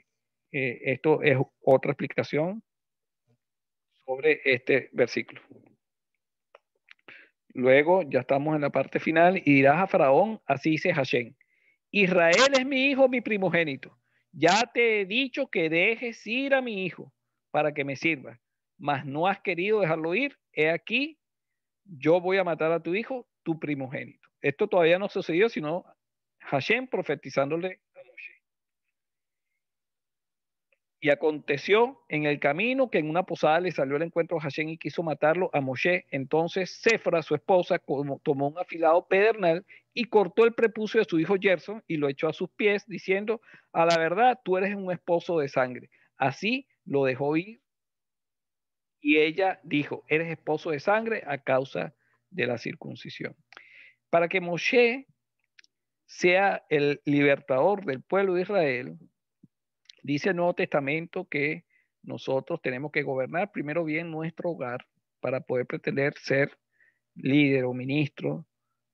eh, esto es otra explicación sobre este versículo. Luego ya estamos en la parte final y dirás a Faraón, así dice Hashem, Israel es mi hijo, mi primogénito. Ya te he dicho que dejes ir a mi hijo para que me sirva, mas no has querido dejarlo ir. He aquí, yo voy a matar a tu hijo, tu primogénito. Esto todavía no sucedió, sino Hashem profetizándole Y aconteció en el camino que en una posada le salió el encuentro a Hashem y quiso matarlo a Moshe. Entonces Cefra, su esposa, tomó un afilado pedernal y cortó el prepucio de su hijo Gerson y lo echó a sus pies, diciendo, a la verdad, tú eres un esposo de sangre. Así lo dejó ir y ella dijo, eres esposo de sangre a causa de la circuncisión. Para que Moshe sea el libertador del pueblo de Israel, Dice el Nuevo Testamento que nosotros tenemos que gobernar primero bien nuestro hogar para poder pretender ser líder o ministro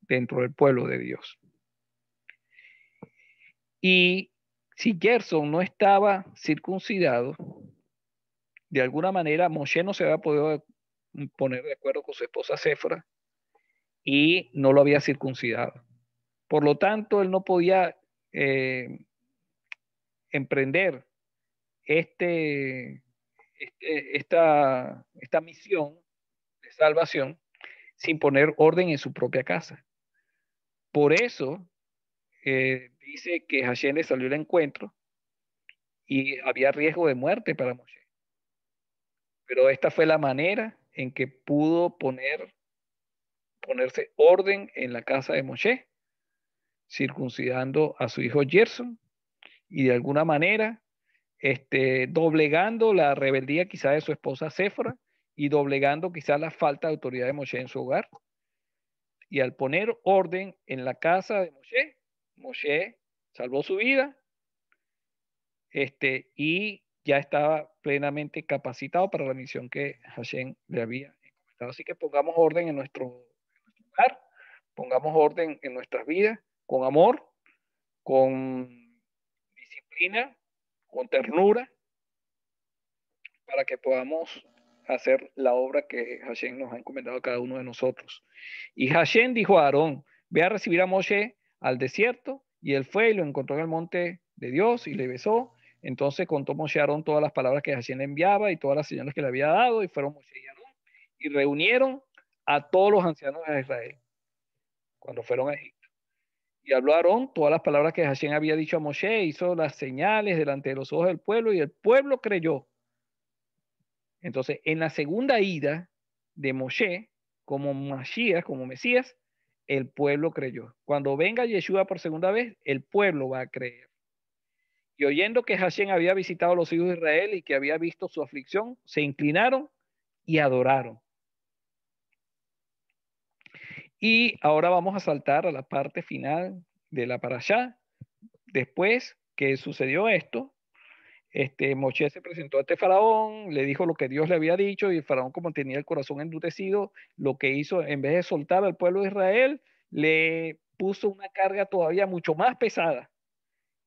dentro del pueblo de Dios. Y si Gerson no estaba circuncidado, de alguna manera Moshe no se había podido poner de acuerdo con su esposa Sephora y no lo había circuncidado. Por lo tanto, él no podía eh, emprender este, este, esta, misión de salvación sin poner orden en su propia casa. Por eso eh, dice que Hashem le salió el encuentro y había riesgo de muerte para Moshe. Pero esta fue la manera en que pudo ponerse orden en la casa de Moshe, circuncidando a su hijo Gerson y de alguna manera este, doblegando la rebeldía quizá de su esposa Cefra y doblegando quizá la falta de autoridad de Moshe en su hogar. Y al poner orden en la casa de Moshe, Moshe salvó su vida este, y ya estaba plenamente capacitado para la misión que Hashem le había encomendado. Así que pongamos orden en nuestro, en nuestro hogar, pongamos orden en nuestras vidas, con amor, con con ternura, para que podamos hacer la obra que Hashem nos ha encomendado a cada uno de nosotros. Y Hashem dijo a Aarón, ve a recibir a Moshe al desierto, y él fue y lo encontró en el monte de Dios y le besó. Entonces contó Moshe a Aarón todas las palabras que Hashem le enviaba y todas las señales que le había dado, y fueron Moshe y Aarón, y reunieron a todos los ancianos de Israel cuando fueron a y habló Aarón todas las palabras que Hashem había dicho a Moshe, hizo las señales delante de los ojos del pueblo y el pueblo creyó. Entonces, en la segunda ida de Moshe, como Mashiach, como Mesías, el pueblo creyó. Cuando venga Yeshua por segunda vez, el pueblo va a creer. Y oyendo que Hashem había visitado a los hijos de Israel y que había visto su aflicción, se inclinaron y adoraron. Y ahora vamos a saltar a la parte final de la allá Después que sucedió esto, este, Moshe se presentó ante Faraón, le dijo lo que Dios le había dicho y Faraón como tenía el corazón endurecido, lo que hizo en vez de soltar al pueblo de Israel, le puso una carga todavía mucho más pesada.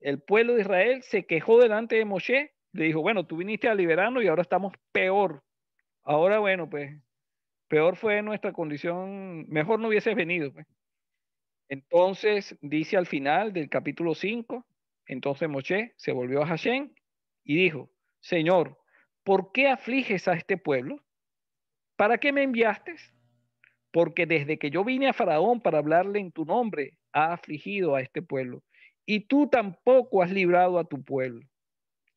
El pueblo de Israel se quejó delante de Moshe, le dijo, bueno, tú viniste a liberarnos y ahora estamos peor. Ahora, bueno, pues peor fue nuestra condición, mejor no hubieses venido. Pues. Entonces dice al final del capítulo 5, entonces Moshe se volvió a Hashem y dijo, Señor, ¿por qué afliges a este pueblo? ¿Para qué me enviaste? Porque desde que yo vine a Faraón para hablarle en tu nombre, ha afligido a este pueblo. Y tú tampoco has librado a tu pueblo.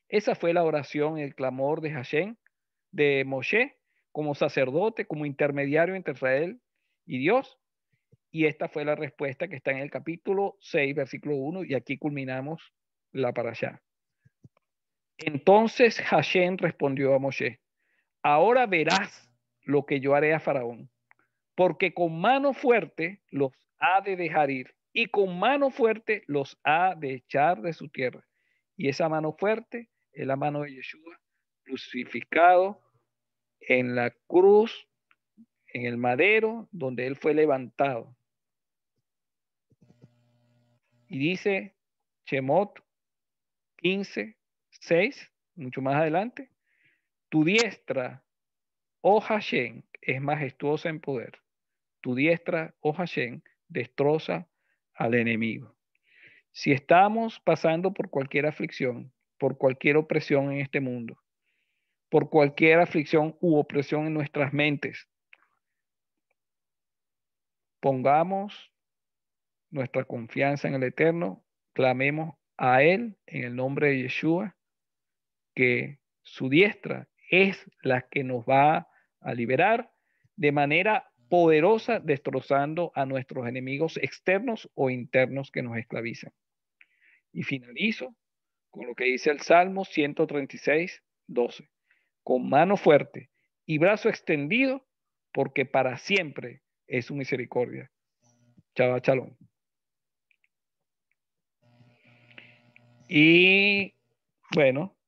Esa fue la oración, el clamor de Hashem, de Moshe, como sacerdote, como intermediario entre Israel y Dios. Y esta fue la respuesta que está en el capítulo 6, versículo 1, y aquí culminamos la para allá. Entonces Hashem respondió a Moshe, ahora verás lo que yo haré a Faraón, porque con mano fuerte los ha de dejar ir y con mano fuerte los ha de echar de su tierra. Y esa mano fuerte es la mano de Yeshua, crucificado en la cruz, en el madero, donde él fue levantado. Y dice Chemot 15, 6, mucho más adelante, tu diestra, oh Hashem, es majestuosa en poder. Tu diestra, oh Hashem, destroza al enemigo. Si estamos pasando por cualquier aflicción, por cualquier opresión en este mundo, por cualquier aflicción u opresión en nuestras mentes. Pongamos nuestra confianza en el Eterno, clamemos a Él en el nombre de Yeshua, que su diestra es la que nos va a liberar de manera poderosa, destrozando a nuestros enemigos externos o internos que nos esclavizan. Y finalizo con lo que dice el Salmo 136, 12 con mano fuerte y brazo extendido, porque para siempre es su misericordia. Chava Chalón. Y bueno,